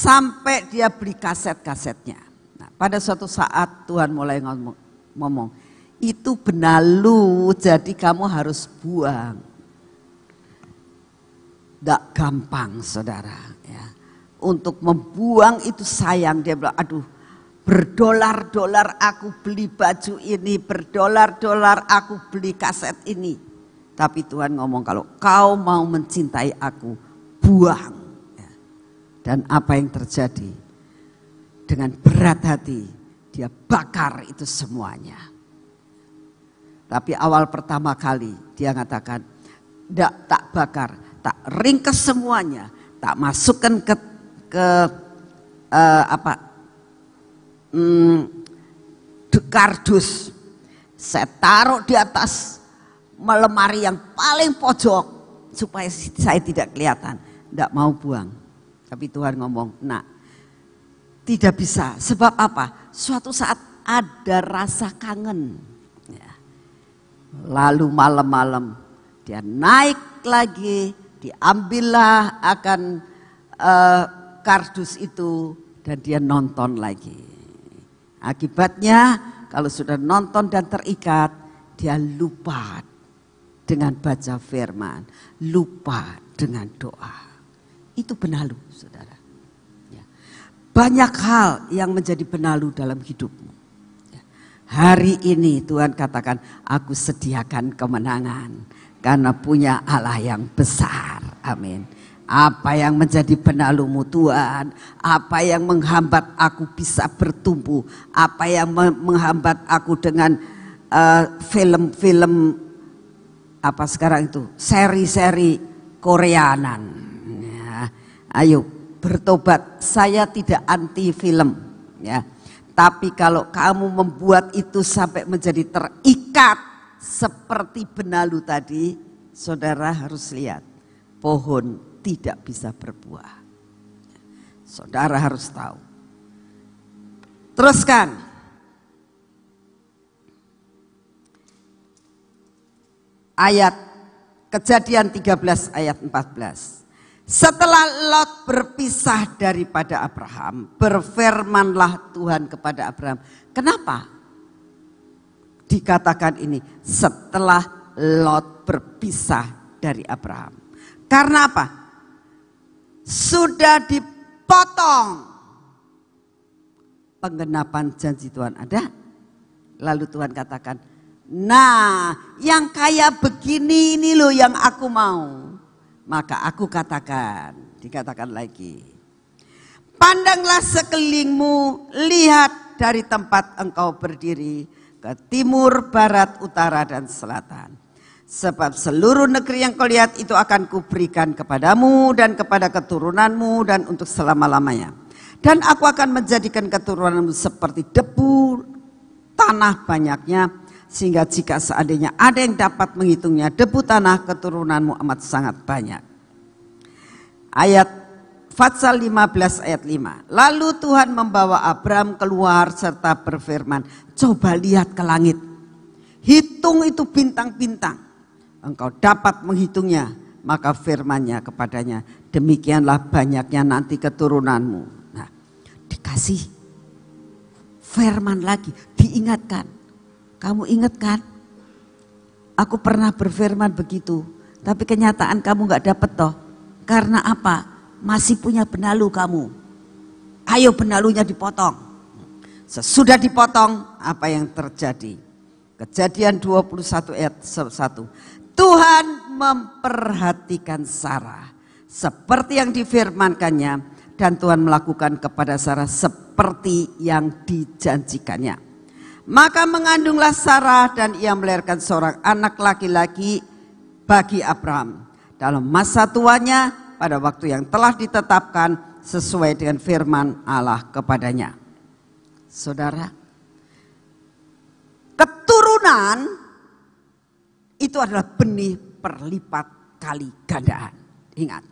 sampai dia beli kaset-kasetnya nah, pada suatu saat Tuhan mulai ngomong, ngomong itu benalu jadi kamu harus buang tidak gampang saudara untuk membuang itu sayang. Dia bilang, aduh berdolar-dolar aku beli baju ini, berdolar-dolar aku beli kaset ini. Tapi Tuhan ngomong kalau kau mau mencintai aku, buang. Ya. Dan apa yang terjadi? Dengan berat hati, dia bakar itu semuanya. Tapi awal pertama kali dia mengatakan, tak bakar, tak ringkas semuanya, tak masukkan ke ke uh, apa hmm, kardus saya taruh di atas lemari yang paling pojok supaya saya tidak kelihatan tidak mau buang tapi Tuhan ngomong nah tidak bisa sebab apa suatu saat ada rasa kangen ya. lalu malam-malam dia naik lagi diambillah akan uh, kardus itu dan dia nonton lagi. Akibatnya kalau sudah nonton dan terikat, dia lupa dengan baca firman, lupa dengan doa. Itu benalu, saudara. Ya. Banyak hal yang menjadi benalu dalam hidupmu. Ya. Hari ini Tuhan katakan, aku sediakan kemenangan karena punya Allah yang besar. Amin. Apa yang menjadi penalumu Tuhan, apa yang menghambat aku bisa bertumbuh, apa yang menghambat aku dengan eh, film-film uh, apa sekarang itu seri-seri Koreanan. Ya. Ayo bertobat. Saya tidak anti film, ya. Tapi kalau kamu membuat itu sampai menjadi terikat seperti benalu tadi, saudara harus lihat pohon tidak bisa berbuah. Saudara harus tahu. Teruskan. Ayat Kejadian 13 ayat 14. Setelah Lot berpisah daripada Abraham, berfirmanlah Tuhan kepada Abraham. Kenapa? Dikatakan ini setelah Lot berpisah dari Abraham. Karena apa? sudah dipotong. Penggenapan janji Tuhan ada. Lalu Tuhan katakan, nah yang kayak begini ini loh yang aku mau. Maka aku katakan, dikatakan lagi. Pandanglah sekelilingmu, lihat dari tempat engkau berdiri ke timur, barat, utara, dan selatan Sebab seluruh negeri yang kau lihat itu akan kuberikan kepadamu dan kepada keturunanmu dan untuk selama-lamanya. Dan aku akan menjadikan keturunanmu seperti debu tanah banyaknya, sehingga jika seandainya ada yang dapat menghitungnya, debu tanah keturunanmu amat sangat banyak. Ayat Fatsal 15 ayat 5. Lalu Tuhan membawa Abram keluar serta berfirman, coba lihat ke langit. Hitung itu bintang-bintang engkau dapat menghitungnya, maka firmannya kepadanya, demikianlah banyaknya nanti keturunanmu. Nah, dikasih firman lagi, diingatkan. Kamu ingatkan? Aku pernah berfirman begitu, tapi kenyataan kamu nggak dapet toh. Karena apa? Masih punya benalu kamu. Ayo benalunya dipotong. Sesudah dipotong, apa yang terjadi? Kejadian 21 ayat 1. Tuhan memperhatikan Sarah seperti yang difirmankannya dan Tuhan melakukan kepada Sarah seperti yang dijanjikannya. Maka mengandunglah Sarah dan ia melahirkan seorang anak laki-laki bagi Abraham. Dalam masa tuanya pada waktu yang telah ditetapkan sesuai dengan firman Allah kepadanya. Saudara, keturunan itu adalah benih perlipat kali gandaan. Ingat,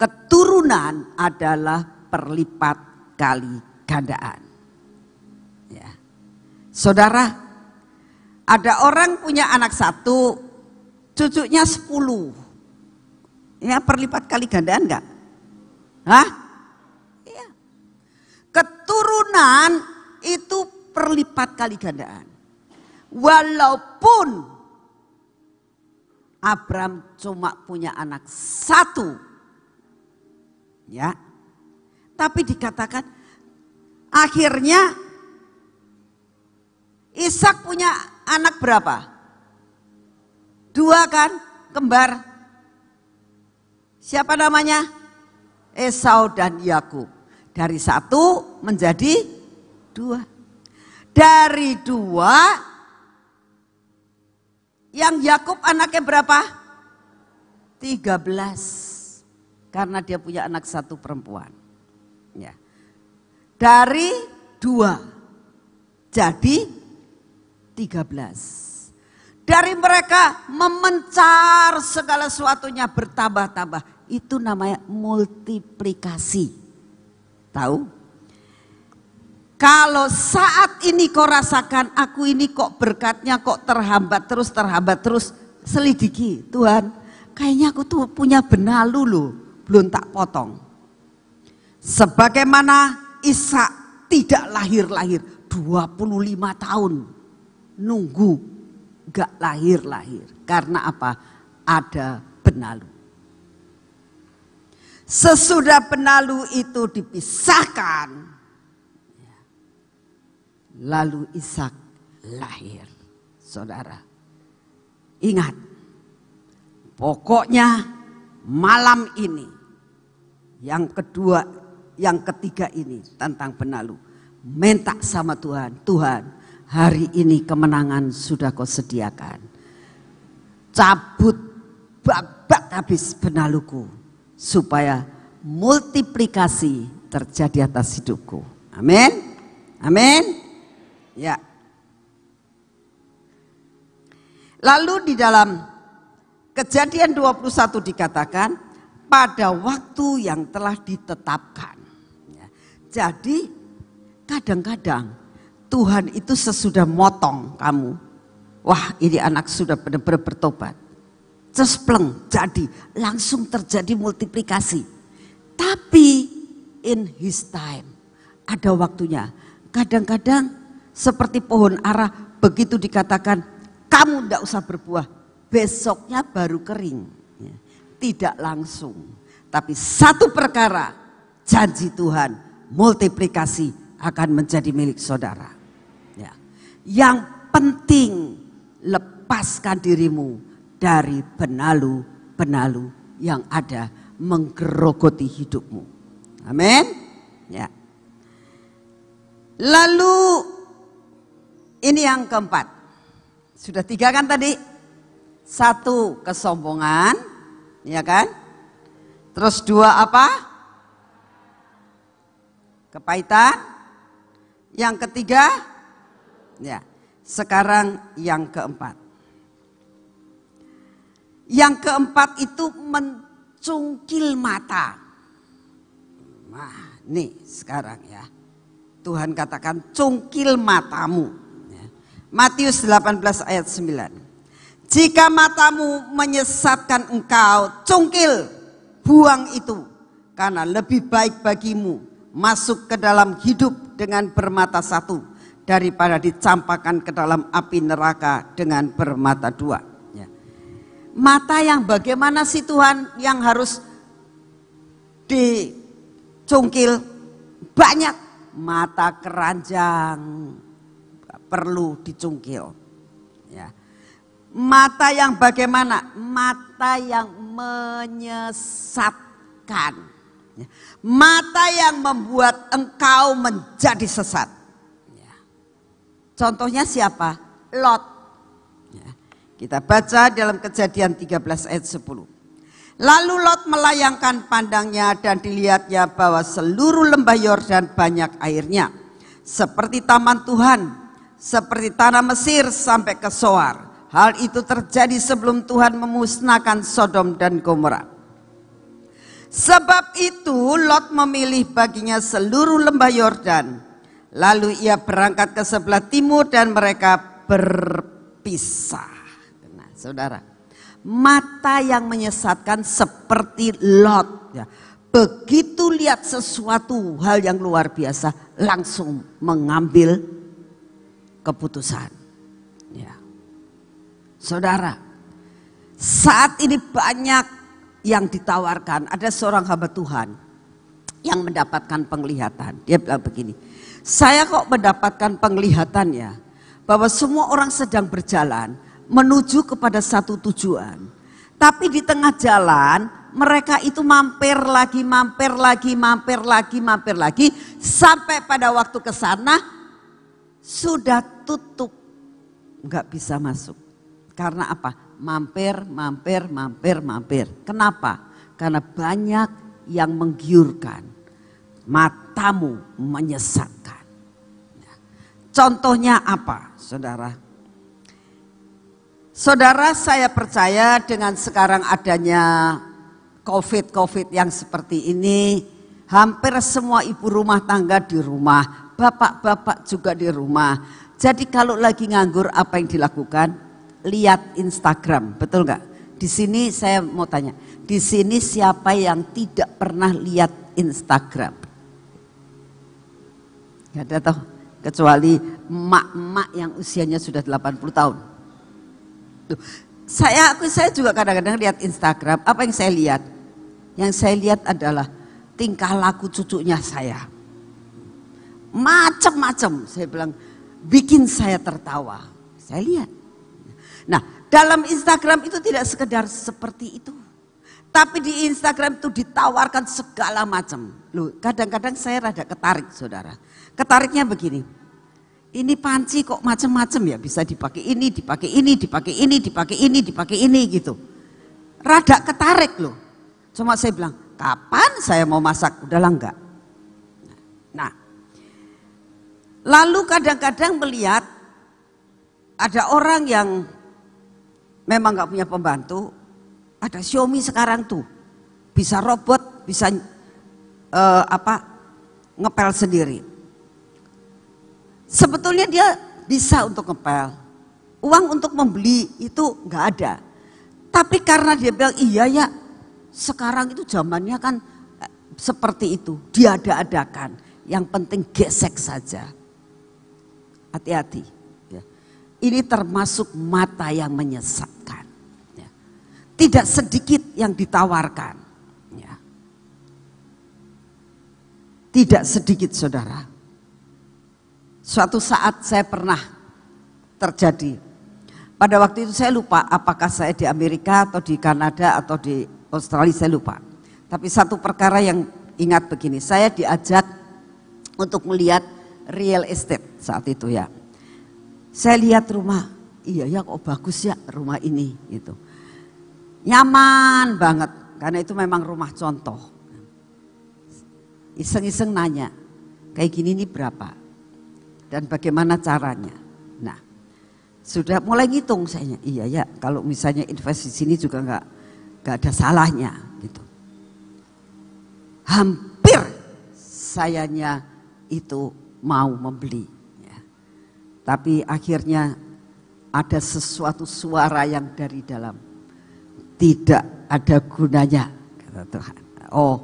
keturunan adalah perlipat kali gandaan. Ya. Saudara, ada orang punya anak satu, cucunya sepuluh. Ya perlipat kali gandaan enggak? Hah? Iya. Keturunan itu perlipat kali gandaan. Walaupun Abram cuma punya anak satu. Ya. Tapi dikatakan akhirnya Ishak punya anak berapa? Dua kan? Kembar. Siapa namanya? Esau dan Yakub. Dari satu menjadi dua. Dari dua yang Yakub anaknya berapa? 13. Karena dia punya anak satu perempuan. Ya. Dari dua jadi 13. Dari mereka memencar segala sesuatunya bertambah-tambah. Itu namanya multiplikasi. Tahu? Kalau saat ini kau rasakan, aku ini kok berkatnya kok terhambat terus, terhambat terus. Selidiki, Tuhan, kayaknya aku tuh punya benalu loh, belum tak potong. Sebagaimana Isa tidak lahir-lahir, 25 tahun nunggu, gak lahir-lahir. Karena apa? Ada benalu. Sesudah benalu itu dipisahkan, Lalu Ishak lahir. Saudara, ingat. Pokoknya malam ini. Yang kedua, yang ketiga ini tentang penalu. Minta sama Tuhan, Tuhan hari ini kemenangan sudah kau sediakan. Cabut babak habis penaluku. Supaya multiplikasi terjadi atas hidupku. Amin. Amin. Ya. Lalu di dalam Kejadian 21 dikatakan pada waktu yang telah ditetapkan. Ya. Jadi kadang-kadang Tuhan itu sesudah motong kamu. Wah ini anak sudah benar-benar bertobat. Cespleng jadi langsung terjadi multiplikasi. Tapi in his time ada waktunya. Kadang-kadang seperti pohon arah begitu dikatakan kamu tidak usah berbuah. Besoknya baru kering. Ya, tidak langsung. Tapi satu perkara janji Tuhan multiplikasi akan menjadi milik saudara. Ya. Yang penting lepaskan dirimu dari benalu-benalu yang ada menggerogoti hidupmu. Amin. Ya. Lalu ini yang keempat. Sudah tiga kan tadi? Satu kesombongan, ya kan? Terus dua apa? Kepahitan. Yang ketiga, ya. Sekarang yang keempat. Yang keempat itu mencungkil mata. Nah, nih sekarang ya. Tuhan katakan cungkil matamu. Matius 18 ayat 9. Jika matamu menyesatkan engkau, cungkil, buang itu. Karena lebih baik bagimu masuk ke dalam hidup dengan bermata satu daripada dicampakkan ke dalam api neraka dengan bermata dua. Ya. Mata yang bagaimana sih Tuhan yang harus dicungkil banyak mata keranjang, perlu dicungkil. Ya. Mata yang bagaimana? Mata yang menyesatkan. Ya. Mata yang membuat engkau menjadi sesat. Ya. Contohnya siapa? Lot. Ya. Kita baca dalam kejadian 13 ayat 10. Lalu Lot melayangkan pandangnya dan dilihatnya bahwa seluruh lembah Yordan banyak airnya. Seperti taman Tuhan seperti tanah Mesir sampai ke Soar. Hal itu terjadi sebelum Tuhan memusnahkan Sodom dan Gomora. Sebab itu Lot memilih baginya seluruh lembah Yordan. Lalu ia berangkat ke sebelah timur dan mereka berpisah. Nah, saudara, mata yang menyesatkan seperti Lot. Ya. Begitu lihat sesuatu hal yang luar biasa, langsung mengambil keputusan. Ya. Saudara, saat ini banyak yang ditawarkan. Ada seorang hamba Tuhan yang mendapatkan penglihatan. Dia bilang begini, saya kok mendapatkan penglihatan ya, bahwa semua orang sedang berjalan menuju kepada satu tujuan. Tapi di tengah jalan mereka itu mampir lagi, mampir lagi, mampir lagi, mampir lagi, sampai pada waktu ke sana sudah tutup, nggak bisa masuk. Karena apa? Mampir, mampir, mampir, mampir. Kenapa? Karena banyak yang menggiurkan, matamu menyesatkan. Ya. Contohnya apa, saudara? Saudara, saya percaya dengan sekarang adanya COVID-COVID yang seperti ini, hampir semua ibu rumah tangga di rumah bapak-bapak juga di rumah. Jadi kalau lagi nganggur apa yang dilakukan? Lihat Instagram, betul nggak? Di sini saya mau tanya, di sini siapa yang tidak pernah lihat Instagram? Gak ada toh, kecuali emak-emak yang usianya sudah 80 tahun. Tuh, saya aku saya juga kadang-kadang lihat Instagram, apa yang saya lihat? Yang saya lihat adalah tingkah laku cucunya saya macam-macam. Saya bilang, bikin saya tertawa. Saya lihat. Nah, dalam Instagram itu tidak sekedar seperti itu. Tapi di Instagram itu ditawarkan segala macam. Loh, kadang-kadang saya rada ketarik, saudara. Ketariknya begini, ini panci kok macam-macam ya bisa dipakai ini, dipakai ini, dipakai ini, dipakai ini, dipakai ini gitu. Rada ketarik loh. Cuma saya bilang, kapan saya mau masak? udah enggak. Lalu kadang-kadang melihat ada orang yang memang nggak punya pembantu, ada Xiaomi sekarang tuh bisa robot, bisa uh, apa ngepel sendiri. Sebetulnya dia bisa untuk ngepel, uang untuk membeli itu nggak ada. Tapi karena dia bilang iya ya, sekarang itu zamannya kan eh, seperti itu, diada-adakan. Yang penting gesek saja. Hati-hati. Ya. Ini termasuk mata yang menyesatkan. Ya. Tidak sedikit yang ditawarkan. Ya. Tidak sedikit saudara. Suatu saat saya pernah terjadi. Pada waktu itu saya lupa apakah saya di Amerika atau di Kanada atau di Australia saya lupa. Tapi satu perkara yang ingat begini, saya diajak untuk melihat real estate saat itu ya. Saya lihat rumah, iya ya kok bagus ya rumah ini gitu. Nyaman banget karena itu memang rumah contoh. Iseng-iseng nanya, kayak gini ini berapa? Dan bagaimana caranya? Nah, sudah mulai ngitung saya, iya ya kalau misalnya invest di sini juga nggak nggak ada salahnya gitu. Hampir sayanya itu mau membeli. Tapi akhirnya ada sesuatu suara yang dari dalam. Tidak ada gunanya, kata Tuhan. Oh,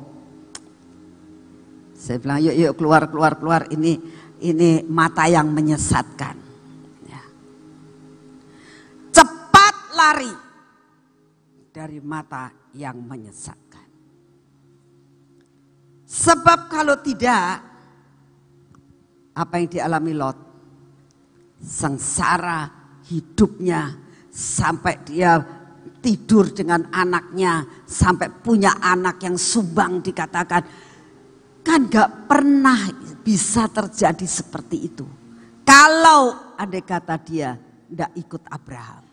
saya bilang yuk yuk keluar keluar keluar ini ini mata yang menyesatkan. Ya. Cepat lari dari mata yang menyesatkan. Sebab kalau tidak apa yang dialami Lot sengsara hidupnya sampai dia tidur dengan anaknya sampai punya anak yang subang dikatakan kan gak pernah bisa terjadi seperti itu kalau andai kata dia ndak ikut Abraham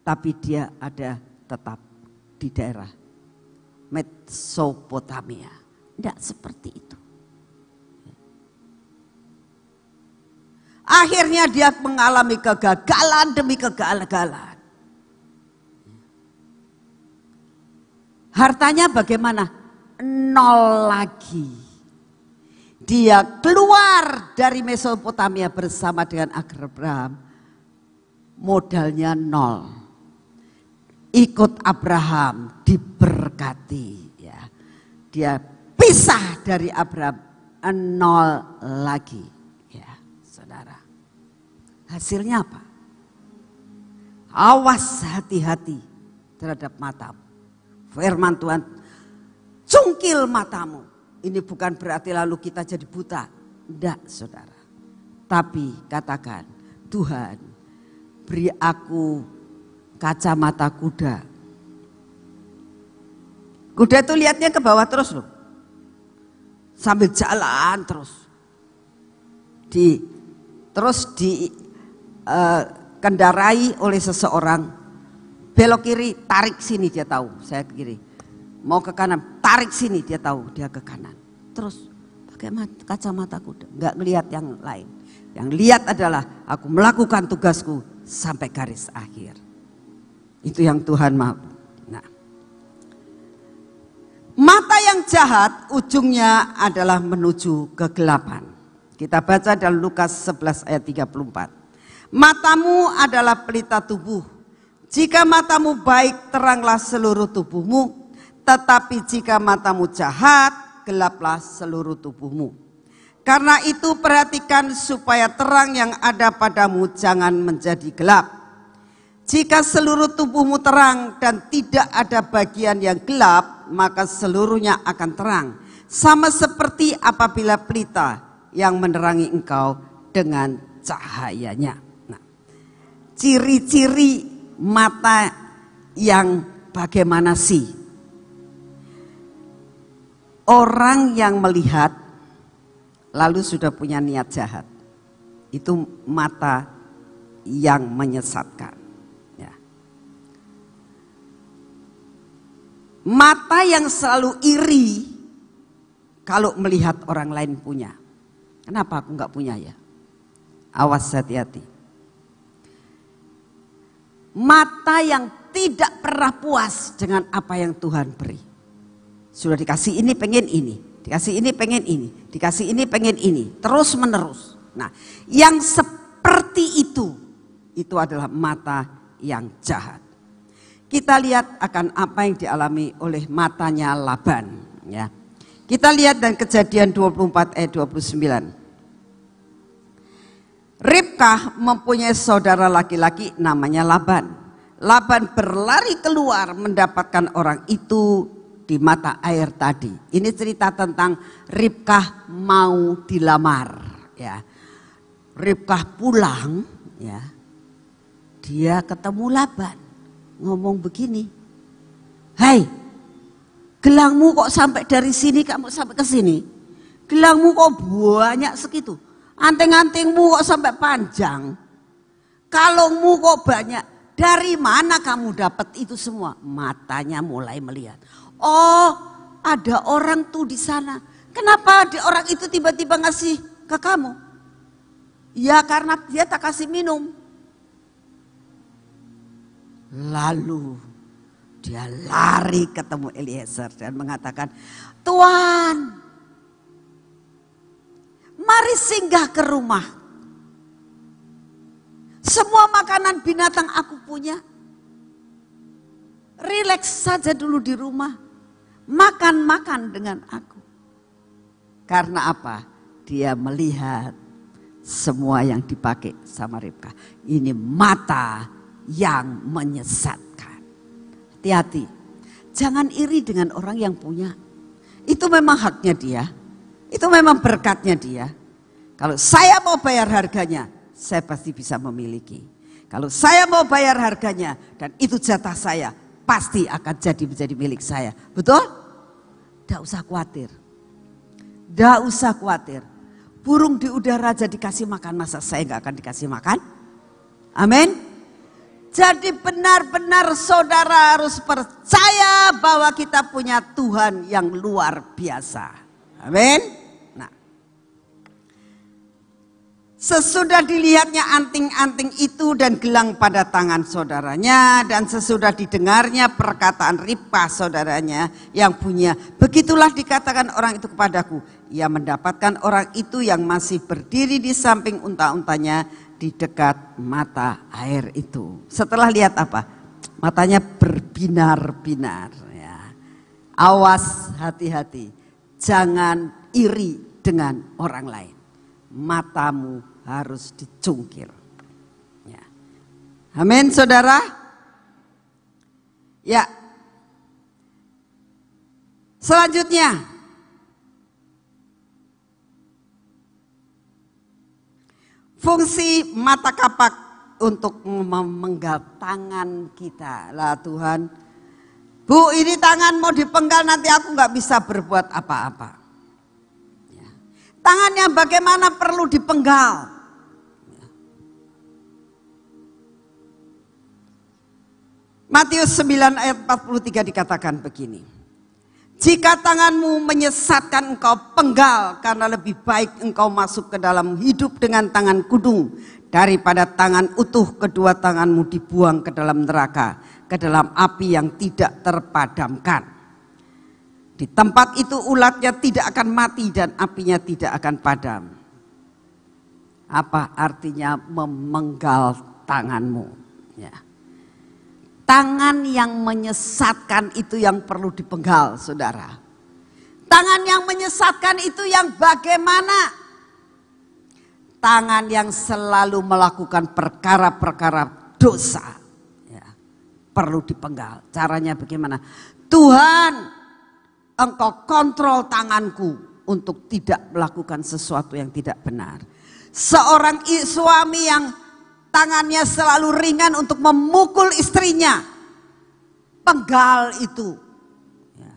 tapi dia ada tetap di daerah Mesopotamia tidak seperti itu Akhirnya dia mengalami kegagalan demi kegagalan. Hartanya bagaimana? Nol lagi. Dia keluar dari Mesopotamia bersama dengan Abraham. Modalnya nol. Ikut Abraham diberkati. Ya. Dia pisah dari Abraham nol lagi. Hasilnya apa? Awas hati-hati terhadap matamu. Firman Tuhan, cungkil matamu. Ini bukan berarti lalu kita jadi buta. Tidak, saudara. Tapi katakan, Tuhan, beri aku kacamata kuda. Kuda itu lihatnya ke bawah terus loh. Sambil jalan terus. Di terus di uh, kendarai oleh seseorang, belok kiri, tarik sini dia tahu, saya ke kiri. Mau ke kanan, tarik sini dia tahu, dia ke kanan. Terus pakai kacamata kuda, nggak ngelihat yang lain. Yang lihat adalah aku melakukan tugasku sampai garis akhir. Itu yang Tuhan mau. Nah, mata yang jahat ujungnya adalah menuju kegelapan. Kita baca dalam Lukas 11 ayat 34. Matamu adalah pelita tubuh. Jika matamu baik, teranglah seluruh tubuhmu. Tetapi jika matamu jahat, gelaplah seluruh tubuhmu. Karena itu perhatikan supaya terang yang ada padamu jangan menjadi gelap. Jika seluruh tubuhmu terang dan tidak ada bagian yang gelap, maka seluruhnya akan terang. Sama seperti apabila pelita yang menerangi engkau dengan cahayanya ciri-ciri mata yang bagaimana sih? Orang yang melihat lalu sudah punya niat jahat. Itu mata yang menyesatkan. Ya. Mata yang selalu iri kalau melihat orang lain punya. Kenapa aku nggak punya ya? Awas hati-hati. Mata yang tidak pernah puas dengan apa yang Tuhan beri. Sudah dikasih ini pengen ini, dikasih ini pengen ini, dikasih ini pengen ini, terus menerus. Nah, yang seperti itu, itu adalah mata yang jahat. Kita lihat akan apa yang dialami oleh matanya Laban. Ya. Kita lihat dan kejadian 24 ayat eh, 29. Ribkah mempunyai saudara laki-laki namanya Laban. Laban berlari keluar mendapatkan orang itu di mata air tadi. Ini cerita tentang Ribkah mau dilamar. Ya. Ribkah pulang, ya. dia ketemu Laban. Ngomong begini, Hei, gelangmu kok sampai dari sini, kamu sampai ke sini. Gelangmu kok banyak segitu Anting-antingmu kok sampai panjang. Kalungmu kok banyak. Dari mana kamu dapat itu semua? Matanya mulai melihat. Oh, ada orang tuh di sana. Kenapa di orang itu tiba-tiba ngasih ke kamu? Ya karena dia tak kasih minum. Lalu dia lari ketemu Eliezer dan mengatakan, Tuan, Mari singgah ke rumah. Semua makanan binatang aku punya. Rileks saja dulu di rumah. Makan-makan dengan aku. Karena apa? Dia melihat semua yang dipakai sama Ribka. Ini mata yang menyesatkan. Hati-hati. Jangan iri dengan orang yang punya. Itu memang haknya dia. Itu memang berkatnya dia. Kalau saya mau bayar harganya, saya pasti bisa memiliki. Kalau saya mau bayar harganya dan itu jatah saya, pasti akan jadi menjadi milik saya. Betul? Tidak usah khawatir. Tidak usah khawatir. Burung di udara aja dikasih makan, masa saya nggak akan dikasih makan? Amin. Jadi benar-benar saudara harus percaya bahwa kita punya Tuhan yang luar biasa. Amin. Sesudah dilihatnya anting-anting itu dan gelang pada tangan saudaranya dan sesudah didengarnya perkataan Ripa saudaranya yang punya, begitulah dikatakan orang itu kepadaku. Ia mendapatkan orang itu yang masih berdiri di samping unta-untanya di dekat mata air itu. Setelah lihat apa? Matanya berbinar-binar ya. Awas hati-hati. Jangan iri dengan orang lain. Matamu harus dicungkil. Ya. Amin saudara. Ya. Selanjutnya. Fungsi mata kapak untuk memenggal tangan kita. Lah Tuhan, Bu ini tangan mau dipenggal nanti aku nggak bisa berbuat apa-apa. Ya. Tangan Tangannya bagaimana perlu dipenggal? Matius 9 ayat 43 dikatakan begini. Jika tanganmu menyesatkan engkau penggal karena lebih baik engkau masuk ke dalam hidup dengan tangan kudung daripada tangan utuh kedua tanganmu dibuang ke dalam neraka, ke dalam api yang tidak terpadamkan. Di tempat itu ulatnya tidak akan mati dan apinya tidak akan padam. Apa artinya memenggal tanganmu? Tangan yang menyesatkan itu yang perlu dipenggal, saudara. Tangan yang menyesatkan itu yang bagaimana? Tangan yang selalu melakukan perkara-perkara dosa. Ya, perlu dipenggal. Caranya bagaimana? Tuhan, engkau kontrol tanganku untuk tidak melakukan sesuatu yang tidak benar. Seorang suami yang Tangannya selalu ringan untuk memukul istrinya. Penggal itu. Ya.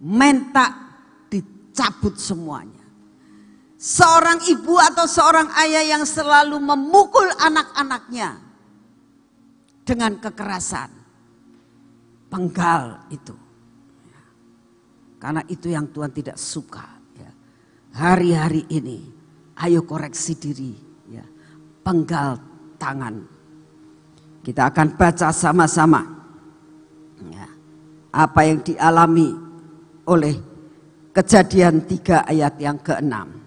Menta dicabut semuanya. Seorang ibu atau seorang ayah yang selalu memukul anak-anaknya dengan kekerasan. Penggal itu. Ya. Karena itu yang Tuhan tidak suka. Ya. Hari-hari ini, ayo koreksi diri. Penggal tangan. Kita akan baca sama-sama ya, apa yang dialami oleh kejadian tiga ayat yang keenam.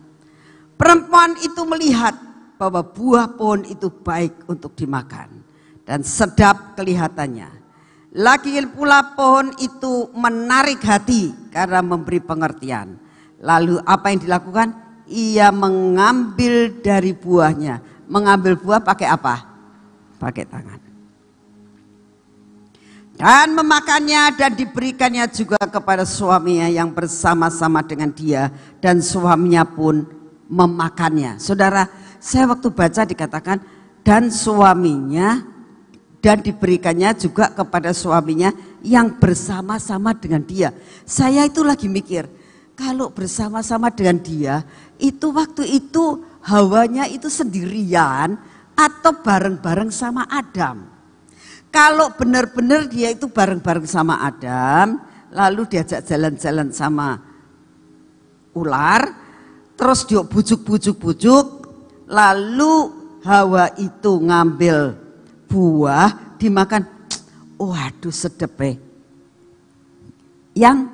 Perempuan itu melihat bahwa buah pohon itu baik untuk dimakan dan sedap kelihatannya. Lagi pula pohon itu menarik hati karena memberi pengertian. Lalu apa yang dilakukan? Ia mengambil dari buahnya mengambil buah pakai apa? Pakai tangan. Dan memakannya dan diberikannya juga kepada suaminya yang bersama-sama dengan dia. Dan suaminya pun memakannya. Saudara, saya waktu baca dikatakan dan suaminya dan diberikannya juga kepada suaminya yang bersama-sama dengan dia. Saya itu lagi mikir, kalau bersama-sama dengan dia, itu waktu itu Hawanya itu sendirian atau bareng-bareng sama Adam. Kalau benar-benar dia itu bareng-bareng sama Adam, lalu diajak jalan-jalan sama ular, terus dia bujuk-bujuk-bujuk, lalu Hawa itu ngambil buah dimakan. Waduh sedepe. Eh. Yang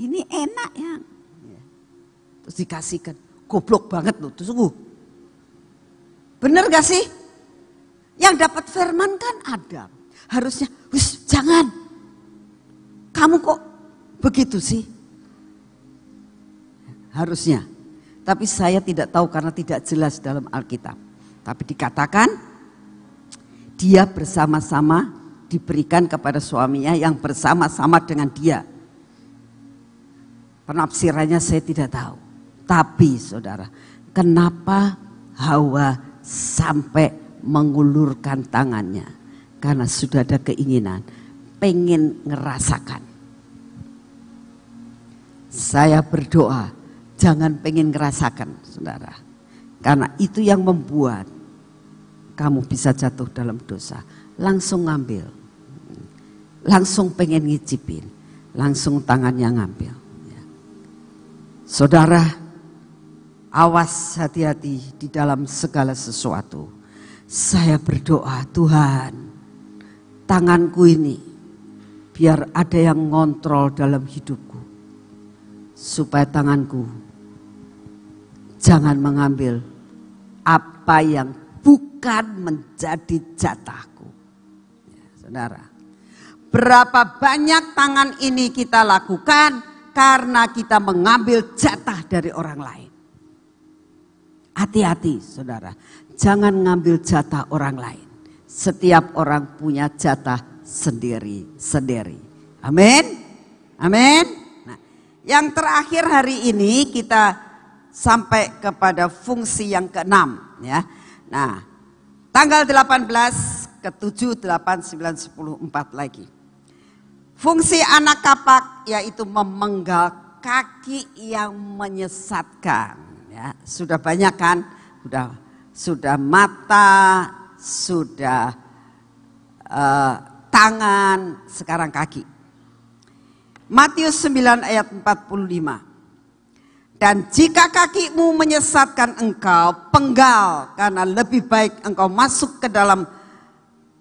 ini enak ya. Terus dikasihkan goblok banget loh, tuh sungguh. Bener gak sih? Yang dapat firman kan Adam. Harusnya, wis jangan. Kamu kok begitu sih? Harusnya. Tapi saya tidak tahu karena tidak jelas dalam Alkitab. Tapi dikatakan dia bersama-sama diberikan kepada suaminya yang bersama-sama dengan dia. Penafsirannya saya tidak tahu. Tapi saudara, kenapa Hawa sampai mengulurkan tangannya? Karena sudah ada keinginan, pengen ngerasakan. Saya berdoa, jangan pengen ngerasakan, saudara. Karena itu yang membuat kamu bisa jatuh dalam dosa. Langsung ngambil, langsung pengen ngicipin, langsung tangannya ngambil. Ya. Saudara, Awas hati-hati di dalam segala sesuatu. Saya berdoa, Tuhan, tanganku ini biar ada yang ngontrol dalam hidupku. Supaya tanganku jangan mengambil apa yang bukan menjadi jatahku. Ya, saudara, berapa banyak tangan ini kita lakukan karena kita mengambil jatah dari orang lain. Hati-hati saudara, jangan ngambil jatah orang lain. Setiap orang punya jatah sendiri-sendiri. Amin. Amin. Nah, yang terakhir hari ini kita sampai kepada fungsi yang keenam ya. Nah, tanggal 18 ke 7 8 9 10 4 lagi. Fungsi anak kapak yaitu memenggal kaki yang menyesatkan. Ya, sudah banyak kan? Sudah sudah mata, sudah uh, tangan, sekarang kaki. Matius 9 ayat 45. Dan jika kakimu menyesatkan engkau, penggal karena lebih baik engkau masuk ke dalam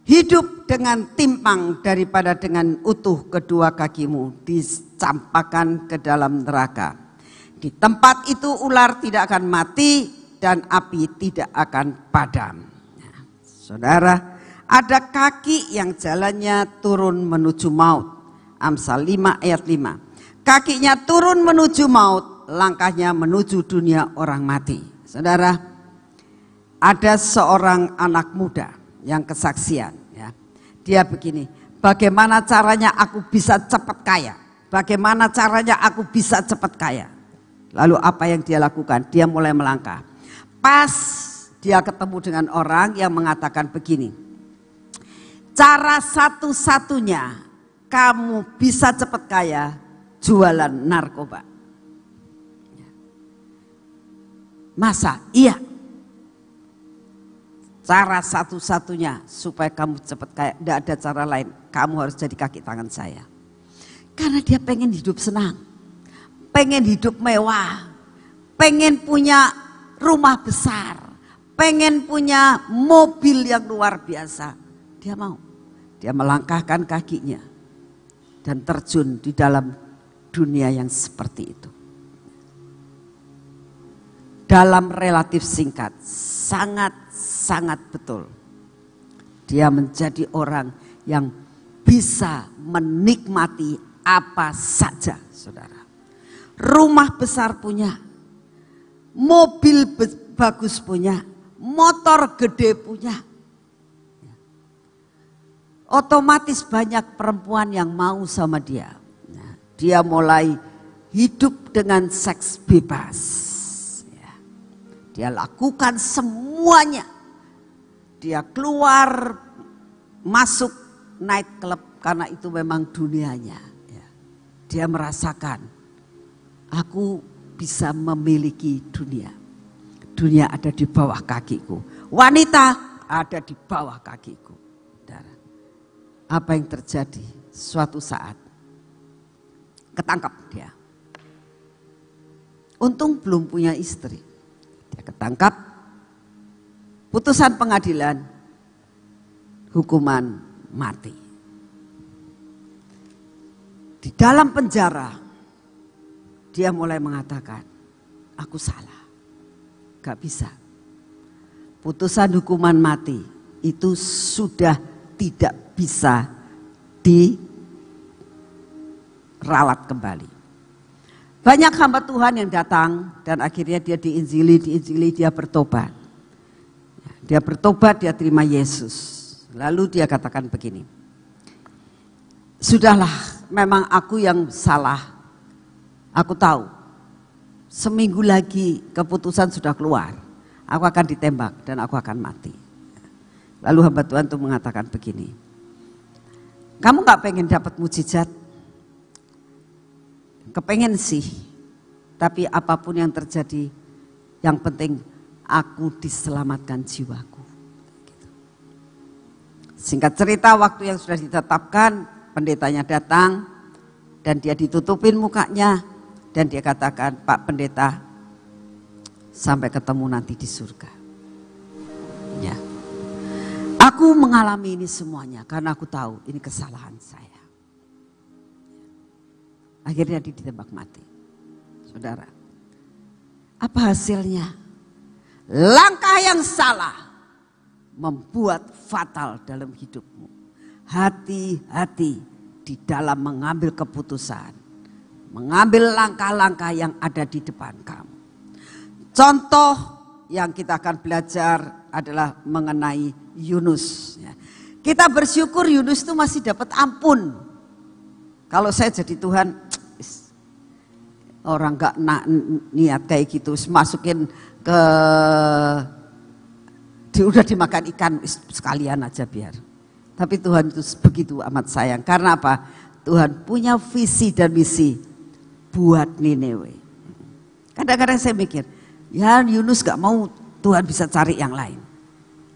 hidup dengan timpang daripada dengan utuh kedua kakimu dicampakkan ke dalam neraka. Di tempat itu ular tidak akan mati dan api tidak akan padam. Nah, saudara, ada kaki yang jalannya turun menuju maut. Amsal 5 ayat 5. Kakinya turun menuju maut, langkahnya menuju dunia orang mati. Saudara, ada seorang anak muda yang kesaksian. Ya. Dia begini, bagaimana caranya aku bisa cepat kaya? Bagaimana caranya aku bisa cepat kaya? Lalu apa yang dia lakukan? Dia mulai melangkah. Pas dia ketemu dengan orang yang mengatakan begini. Cara satu-satunya kamu bisa cepat kaya jualan narkoba. Masa? Iya. Cara satu-satunya supaya kamu cepat kaya, tidak ada cara lain. Kamu harus jadi kaki tangan saya. Karena dia pengen hidup senang pengen hidup mewah, pengen punya rumah besar, pengen punya mobil yang luar biasa. Dia mau, dia melangkahkan kakinya dan terjun di dalam dunia yang seperti itu. Dalam relatif singkat, sangat-sangat betul. Dia menjadi orang yang bisa menikmati apa saja, saudara rumah besar punya, mobil bagus punya, motor gede punya. Otomatis banyak perempuan yang mau sama dia. Nah, dia mulai hidup dengan seks bebas. Ya. Dia lakukan semuanya. Dia keluar, masuk night club karena itu memang dunianya. Ya. Dia merasakan Aku bisa memiliki dunia. Dunia ada di bawah kakiku. Wanita ada di bawah kakiku. Apa yang terjadi? Suatu saat ketangkap dia. Untung belum punya istri. Dia ketangkap. Putusan pengadilan hukuman mati. Di dalam penjara dia mulai mengatakan, aku salah, gak bisa. Putusan hukuman mati itu sudah tidak bisa diralat kembali. Banyak hamba Tuhan yang datang dan akhirnya dia diinjili, diinjili, dia bertobat. Dia bertobat, dia terima Yesus. Lalu dia katakan begini, Sudahlah, memang aku yang salah, Aku tahu, seminggu lagi keputusan sudah keluar. Aku akan ditembak dan aku akan mati. Lalu hamba Tuhan itu mengatakan begini, kamu nggak pengen dapat mujizat? Kepengen sih, tapi apapun yang terjadi, yang penting aku diselamatkan jiwaku. Singkat cerita, waktu yang sudah ditetapkan, pendetanya datang dan dia ditutupin mukanya, dan dia katakan, Pak Pendeta, sampai ketemu nanti di surga. Ya. Aku mengalami ini semuanya karena aku tahu ini kesalahan saya. Akhirnya dia ditembak mati. Saudara, apa hasilnya? Langkah yang salah membuat fatal dalam hidupmu. Hati-hati di dalam mengambil keputusan mengambil langkah-langkah yang ada di depan kamu. Contoh yang kita akan belajar adalah mengenai Yunus. Ya. Kita bersyukur Yunus itu masih dapat ampun. Kalau saya jadi Tuhan, orang nggak niat kayak gitu, masukin ke di, udah dimakan ikan sekalian aja biar. Tapi Tuhan itu begitu amat sayang. Karena apa? Tuhan punya visi dan misi buat Nineveh. Kadang-kadang saya mikir, ya Yunus gak mau Tuhan bisa cari yang lain.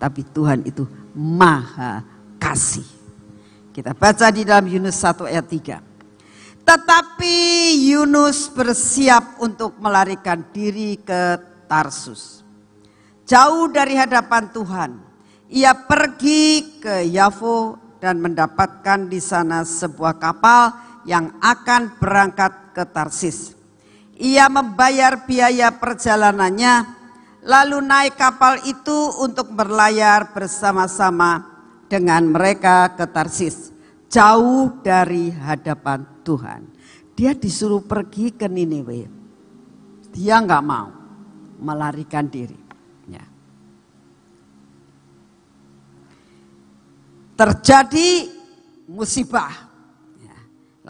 Tapi Tuhan itu maha kasih. Kita baca di dalam Yunus 1 ayat 3. Tetapi Yunus bersiap untuk melarikan diri ke Tarsus. Jauh dari hadapan Tuhan, ia pergi ke Yavu dan mendapatkan di sana sebuah kapal yang akan berangkat ke Tarsis. Ia membayar biaya perjalanannya, lalu naik kapal itu untuk berlayar bersama-sama dengan mereka ke Tarsis, jauh dari hadapan Tuhan. Dia disuruh pergi ke Niniwe. Dia nggak mau melarikan diri. Ya. Terjadi musibah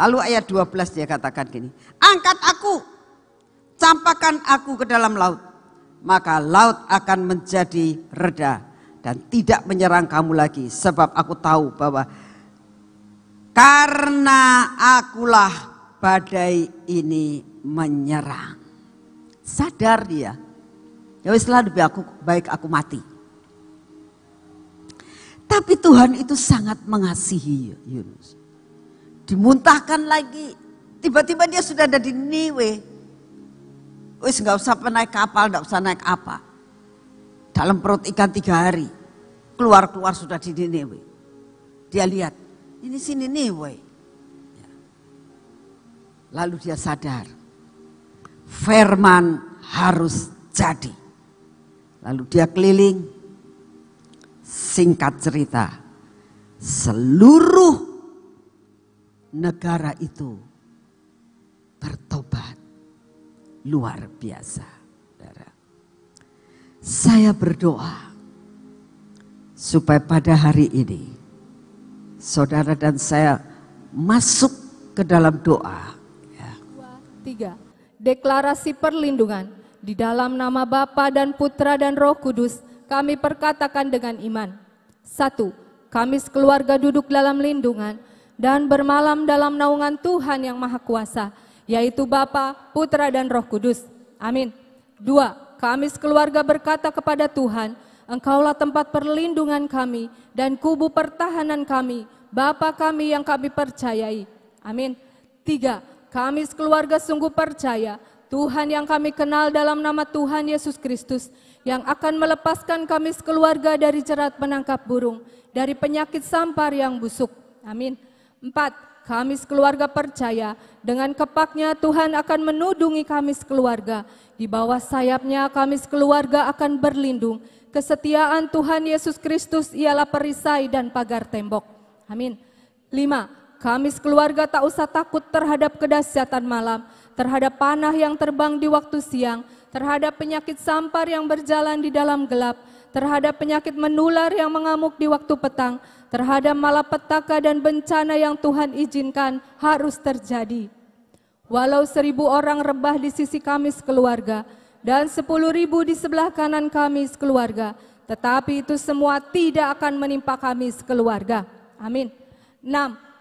Lalu ayat 12 dia katakan gini, angkat aku, campakan aku ke dalam laut, maka laut akan menjadi reda dan tidak menyerang kamu lagi sebab aku tahu bahwa karena akulah badai ini menyerang. Sadar dia. Ya setelah lebih aku baik aku mati. Tapi Tuhan itu sangat mengasihi Yunus dimuntahkan lagi. Tiba-tiba dia sudah ada di Niwe. Wis nggak usah naik kapal, nggak usah naik apa. Dalam perut ikan tiga hari, keluar-keluar sudah di Niwe. Dia lihat, ini sini Niwe. Ya. Lalu dia sadar, firman harus jadi. Lalu dia keliling, singkat cerita, seluruh negara itu bertobat luar biasa. Saya berdoa supaya pada hari ini saudara dan saya masuk ke dalam doa. Ya. Dua, tiga. Deklarasi perlindungan di dalam nama Bapa dan Putra dan Roh Kudus kami perkatakan dengan iman. Satu, kami sekeluarga duduk dalam lindungan dan bermalam dalam naungan Tuhan yang Maha Kuasa, yaitu Bapa, Putra, dan Roh Kudus. Amin. Dua, kami sekeluarga berkata kepada Tuhan, Engkaulah tempat perlindungan kami dan kubu pertahanan kami, Bapa kami yang kami percayai. Amin. Tiga, kami sekeluarga sungguh percaya Tuhan yang kami kenal dalam nama Tuhan Yesus Kristus yang akan melepaskan kami sekeluarga dari jerat penangkap burung, dari penyakit sampar yang busuk. Amin. Empat, kami sekeluarga percaya dengan kepaknya Tuhan akan menudungi kami sekeluarga. Di bawah sayapnya kami sekeluarga akan berlindung. Kesetiaan Tuhan Yesus Kristus ialah perisai dan pagar tembok. Amin. Lima, kami sekeluarga tak usah takut terhadap kedahsyatan malam, terhadap panah yang terbang di waktu siang, terhadap penyakit sampar yang berjalan di dalam gelap, terhadap penyakit menular yang mengamuk di waktu petang, terhadap malapetaka dan bencana yang Tuhan izinkan harus terjadi. Walau seribu orang rebah di sisi kami sekeluarga, dan sepuluh ribu di sebelah kanan kami sekeluarga, tetapi itu semua tidak akan menimpa kami sekeluarga. Amin. 6.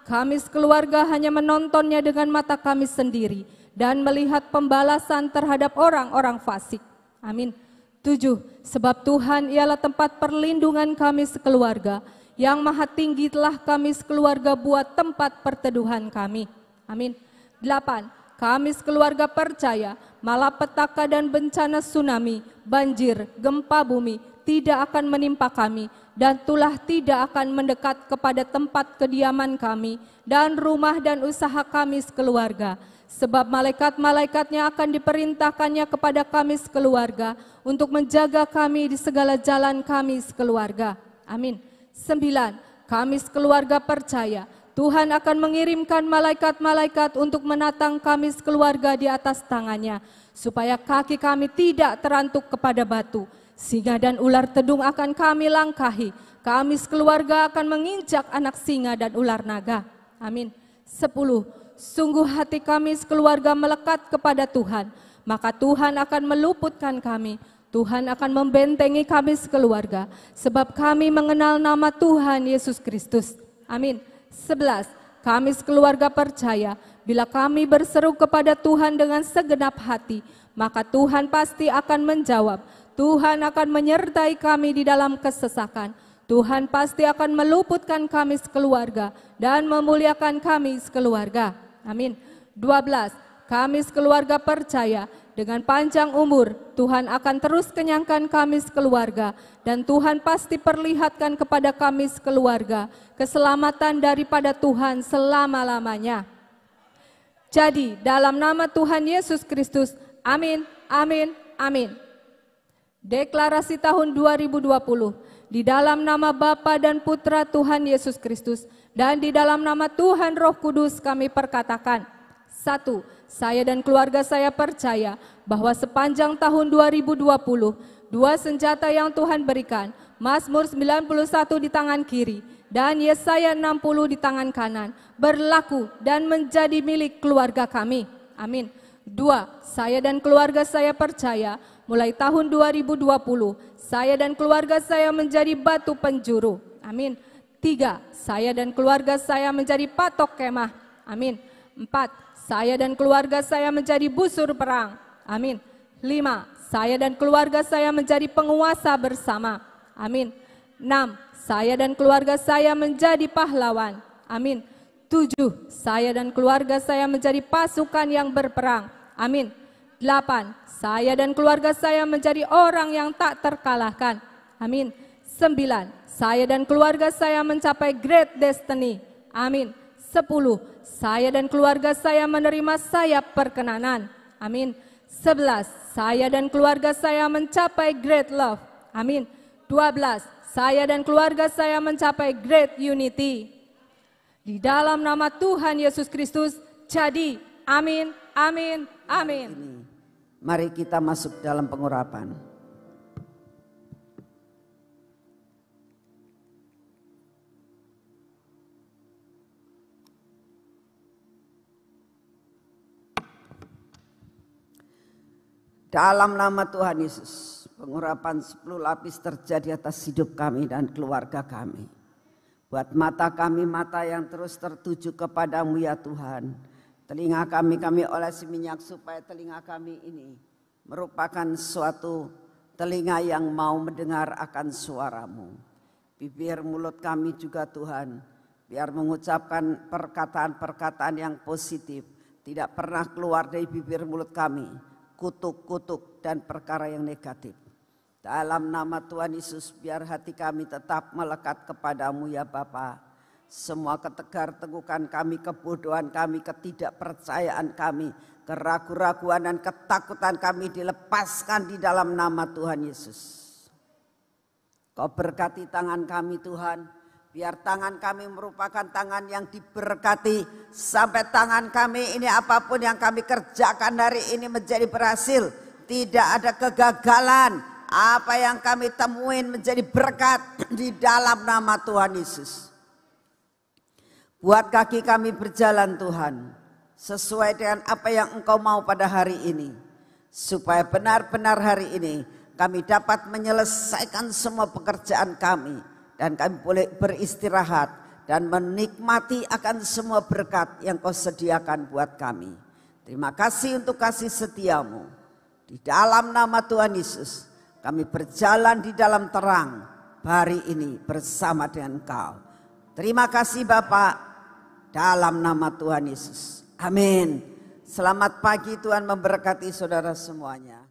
Kami sekeluarga hanya menontonnya dengan mata kami sendiri dan melihat pembalasan terhadap orang-orang fasik. Amin. Tujuh, sebab Tuhan ialah tempat perlindungan kami sekeluarga. Yang maha tinggi telah kami sekeluarga buat tempat perteduhan kami. Amin. Delapan, kami sekeluarga percaya malapetaka dan bencana tsunami, banjir, gempa bumi tidak akan menimpa kami dan tulah tidak akan mendekat kepada tempat kediaman kami dan rumah dan usaha kami sekeluarga sebab malaikat-malaikatnya akan diperintahkannya kepada kami sekeluarga untuk menjaga kami di segala jalan kami sekeluarga. Amin. Sembilan, kami sekeluarga percaya Tuhan akan mengirimkan malaikat-malaikat untuk menatang kami sekeluarga di atas tangannya, supaya kaki kami tidak terantuk kepada batu. Singa dan ular tedung akan kami langkahi, kami sekeluarga akan menginjak anak singa dan ular naga. Amin. Sepuluh, sungguh hati kami sekeluarga melekat kepada Tuhan, maka Tuhan akan meluputkan kami. Tuhan akan membentengi kami sekeluarga, sebab kami mengenal nama Tuhan Yesus Kristus. Amin. 11. Kami sekeluarga percaya, bila kami berseru kepada Tuhan dengan segenap hati, maka Tuhan pasti akan menjawab. Tuhan akan menyertai kami di dalam kesesakan. Tuhan pasti akan meluputkan kami sekeluarga dan memuliakan kami sekeluarga. Amin. 12. Kami sekeluarga percaya dengan panjang umur Tuhan akan terus kenyangkan kami sekeluarga dan Tuhan pasti perlihatkan kepada kami sekeluarga keselamatan daripada Tuhan selama-lamanya. Jadi dalam nama Tuhan Yesus Kristus, amin, amin, amin. Deklarasi tahun 2020 di dalam nama Bapa dan Putra Tuhan Yesus Kristus, dan di dalam nama Tuhan Roh Kudus kami perkatakan, satu, saya dan keluarga saya percaya bahwa sepanjang tahun 2020, dua senjata yang Tuhan berikan, Mazmur 91 di tangan kiri dan Yesaya 60 di tangan kanan, berlaku dan menjadi milik keluarga kami. Amin. Dua, saya dan keluarga saya percaya mulai tahun 2020, saya dan keluarga saya menjadi batu penjuru. Amin Tiga, saya dan keluarga saya menjadi patok kemah. Amin. Empat, saya dan keluarga saya menjadi busur perang. Amin. Lima, saya dan keluarga saya menjadi penguasa bersama. Amin. Enam, saya dan keluarga saya menjadi pahlawan. Amin. Tujuh, saya dan keluarga saya menjadi pasukan yang berperang. Amin. Delapan, saya dan keluarga saya menjadi orang yang tak terkalahkan. Amin. 9. Saya dan keluarga saya mencapai great destiny. Amin. 10. Saya dan keluarga saya menerima sayap perkenanan. Amin. 11. Saya dan keluarga saya mencapai great love. Amin. 12. Saya dan keluarga saya mencapai great unity. Di dalam nama Tuhan Yesus Kristus, jadi amin, amin, amin. Mari kita masuk dalam pengurapan. Dalam nama Tuhan Yesus, pengurapan sepuluh lapis terjadi atas hidup kami dan keluarga kami. Buat mata kami, mata yang terus tertuju kepadamu ya Tuhan. Telinga kami, kami olesi minyak supaya telinga kami ini merupakan suatu telinga yang mau mendengar akan suaramu. Bibir mulut kami juga Tuhan, biar mengucapkan perkataan-perkataan yang positif, tidak pernah keluar dari bibir mulut kami kutuk-kutuk dan perkara yang negatif. Dalam nama Tuhan Yesus biar hati kami tetap melekat kepadamu ya Bapa. Semua ketegar tegukan kami, kebodohan kami, ketidakpercayaan kami, keraguan-raguan dan ketakutan kami dilepaskan di dalam nama Tuhan Yesus. Kau berkati tangan kami Tuhan, Biar tangan kami merupakan tangan yang diberkati. Sampai tangan kami ini apapun yang kami kerjakan hari ini menjadi berhasil. Tidak ada kegagalan. Apa yang kami temuin menjadi berkat di dalam nama Tuhan Yesus. Buat kaki kami berjalan Tuhan. Sesuai dengan apa yang engkau mau pada hari ini. Supaya benar-benar hari ini kami dapat menyelesaikan semua pekerjaan kami dan kami boleh beristirahat dan menikmati akan semua berkat yang kau sediakan buat kami. Terima kasih untuk kasih setiamu. Di dalam nama Tuhan Yesus, kami berjalan di dalam terang hari ini bersama dengan kau. Terima kasih Bapak, dalam nama Tuhan Yesus. Amin. Selamat pagi Tuhan memberkati saudara semuanya.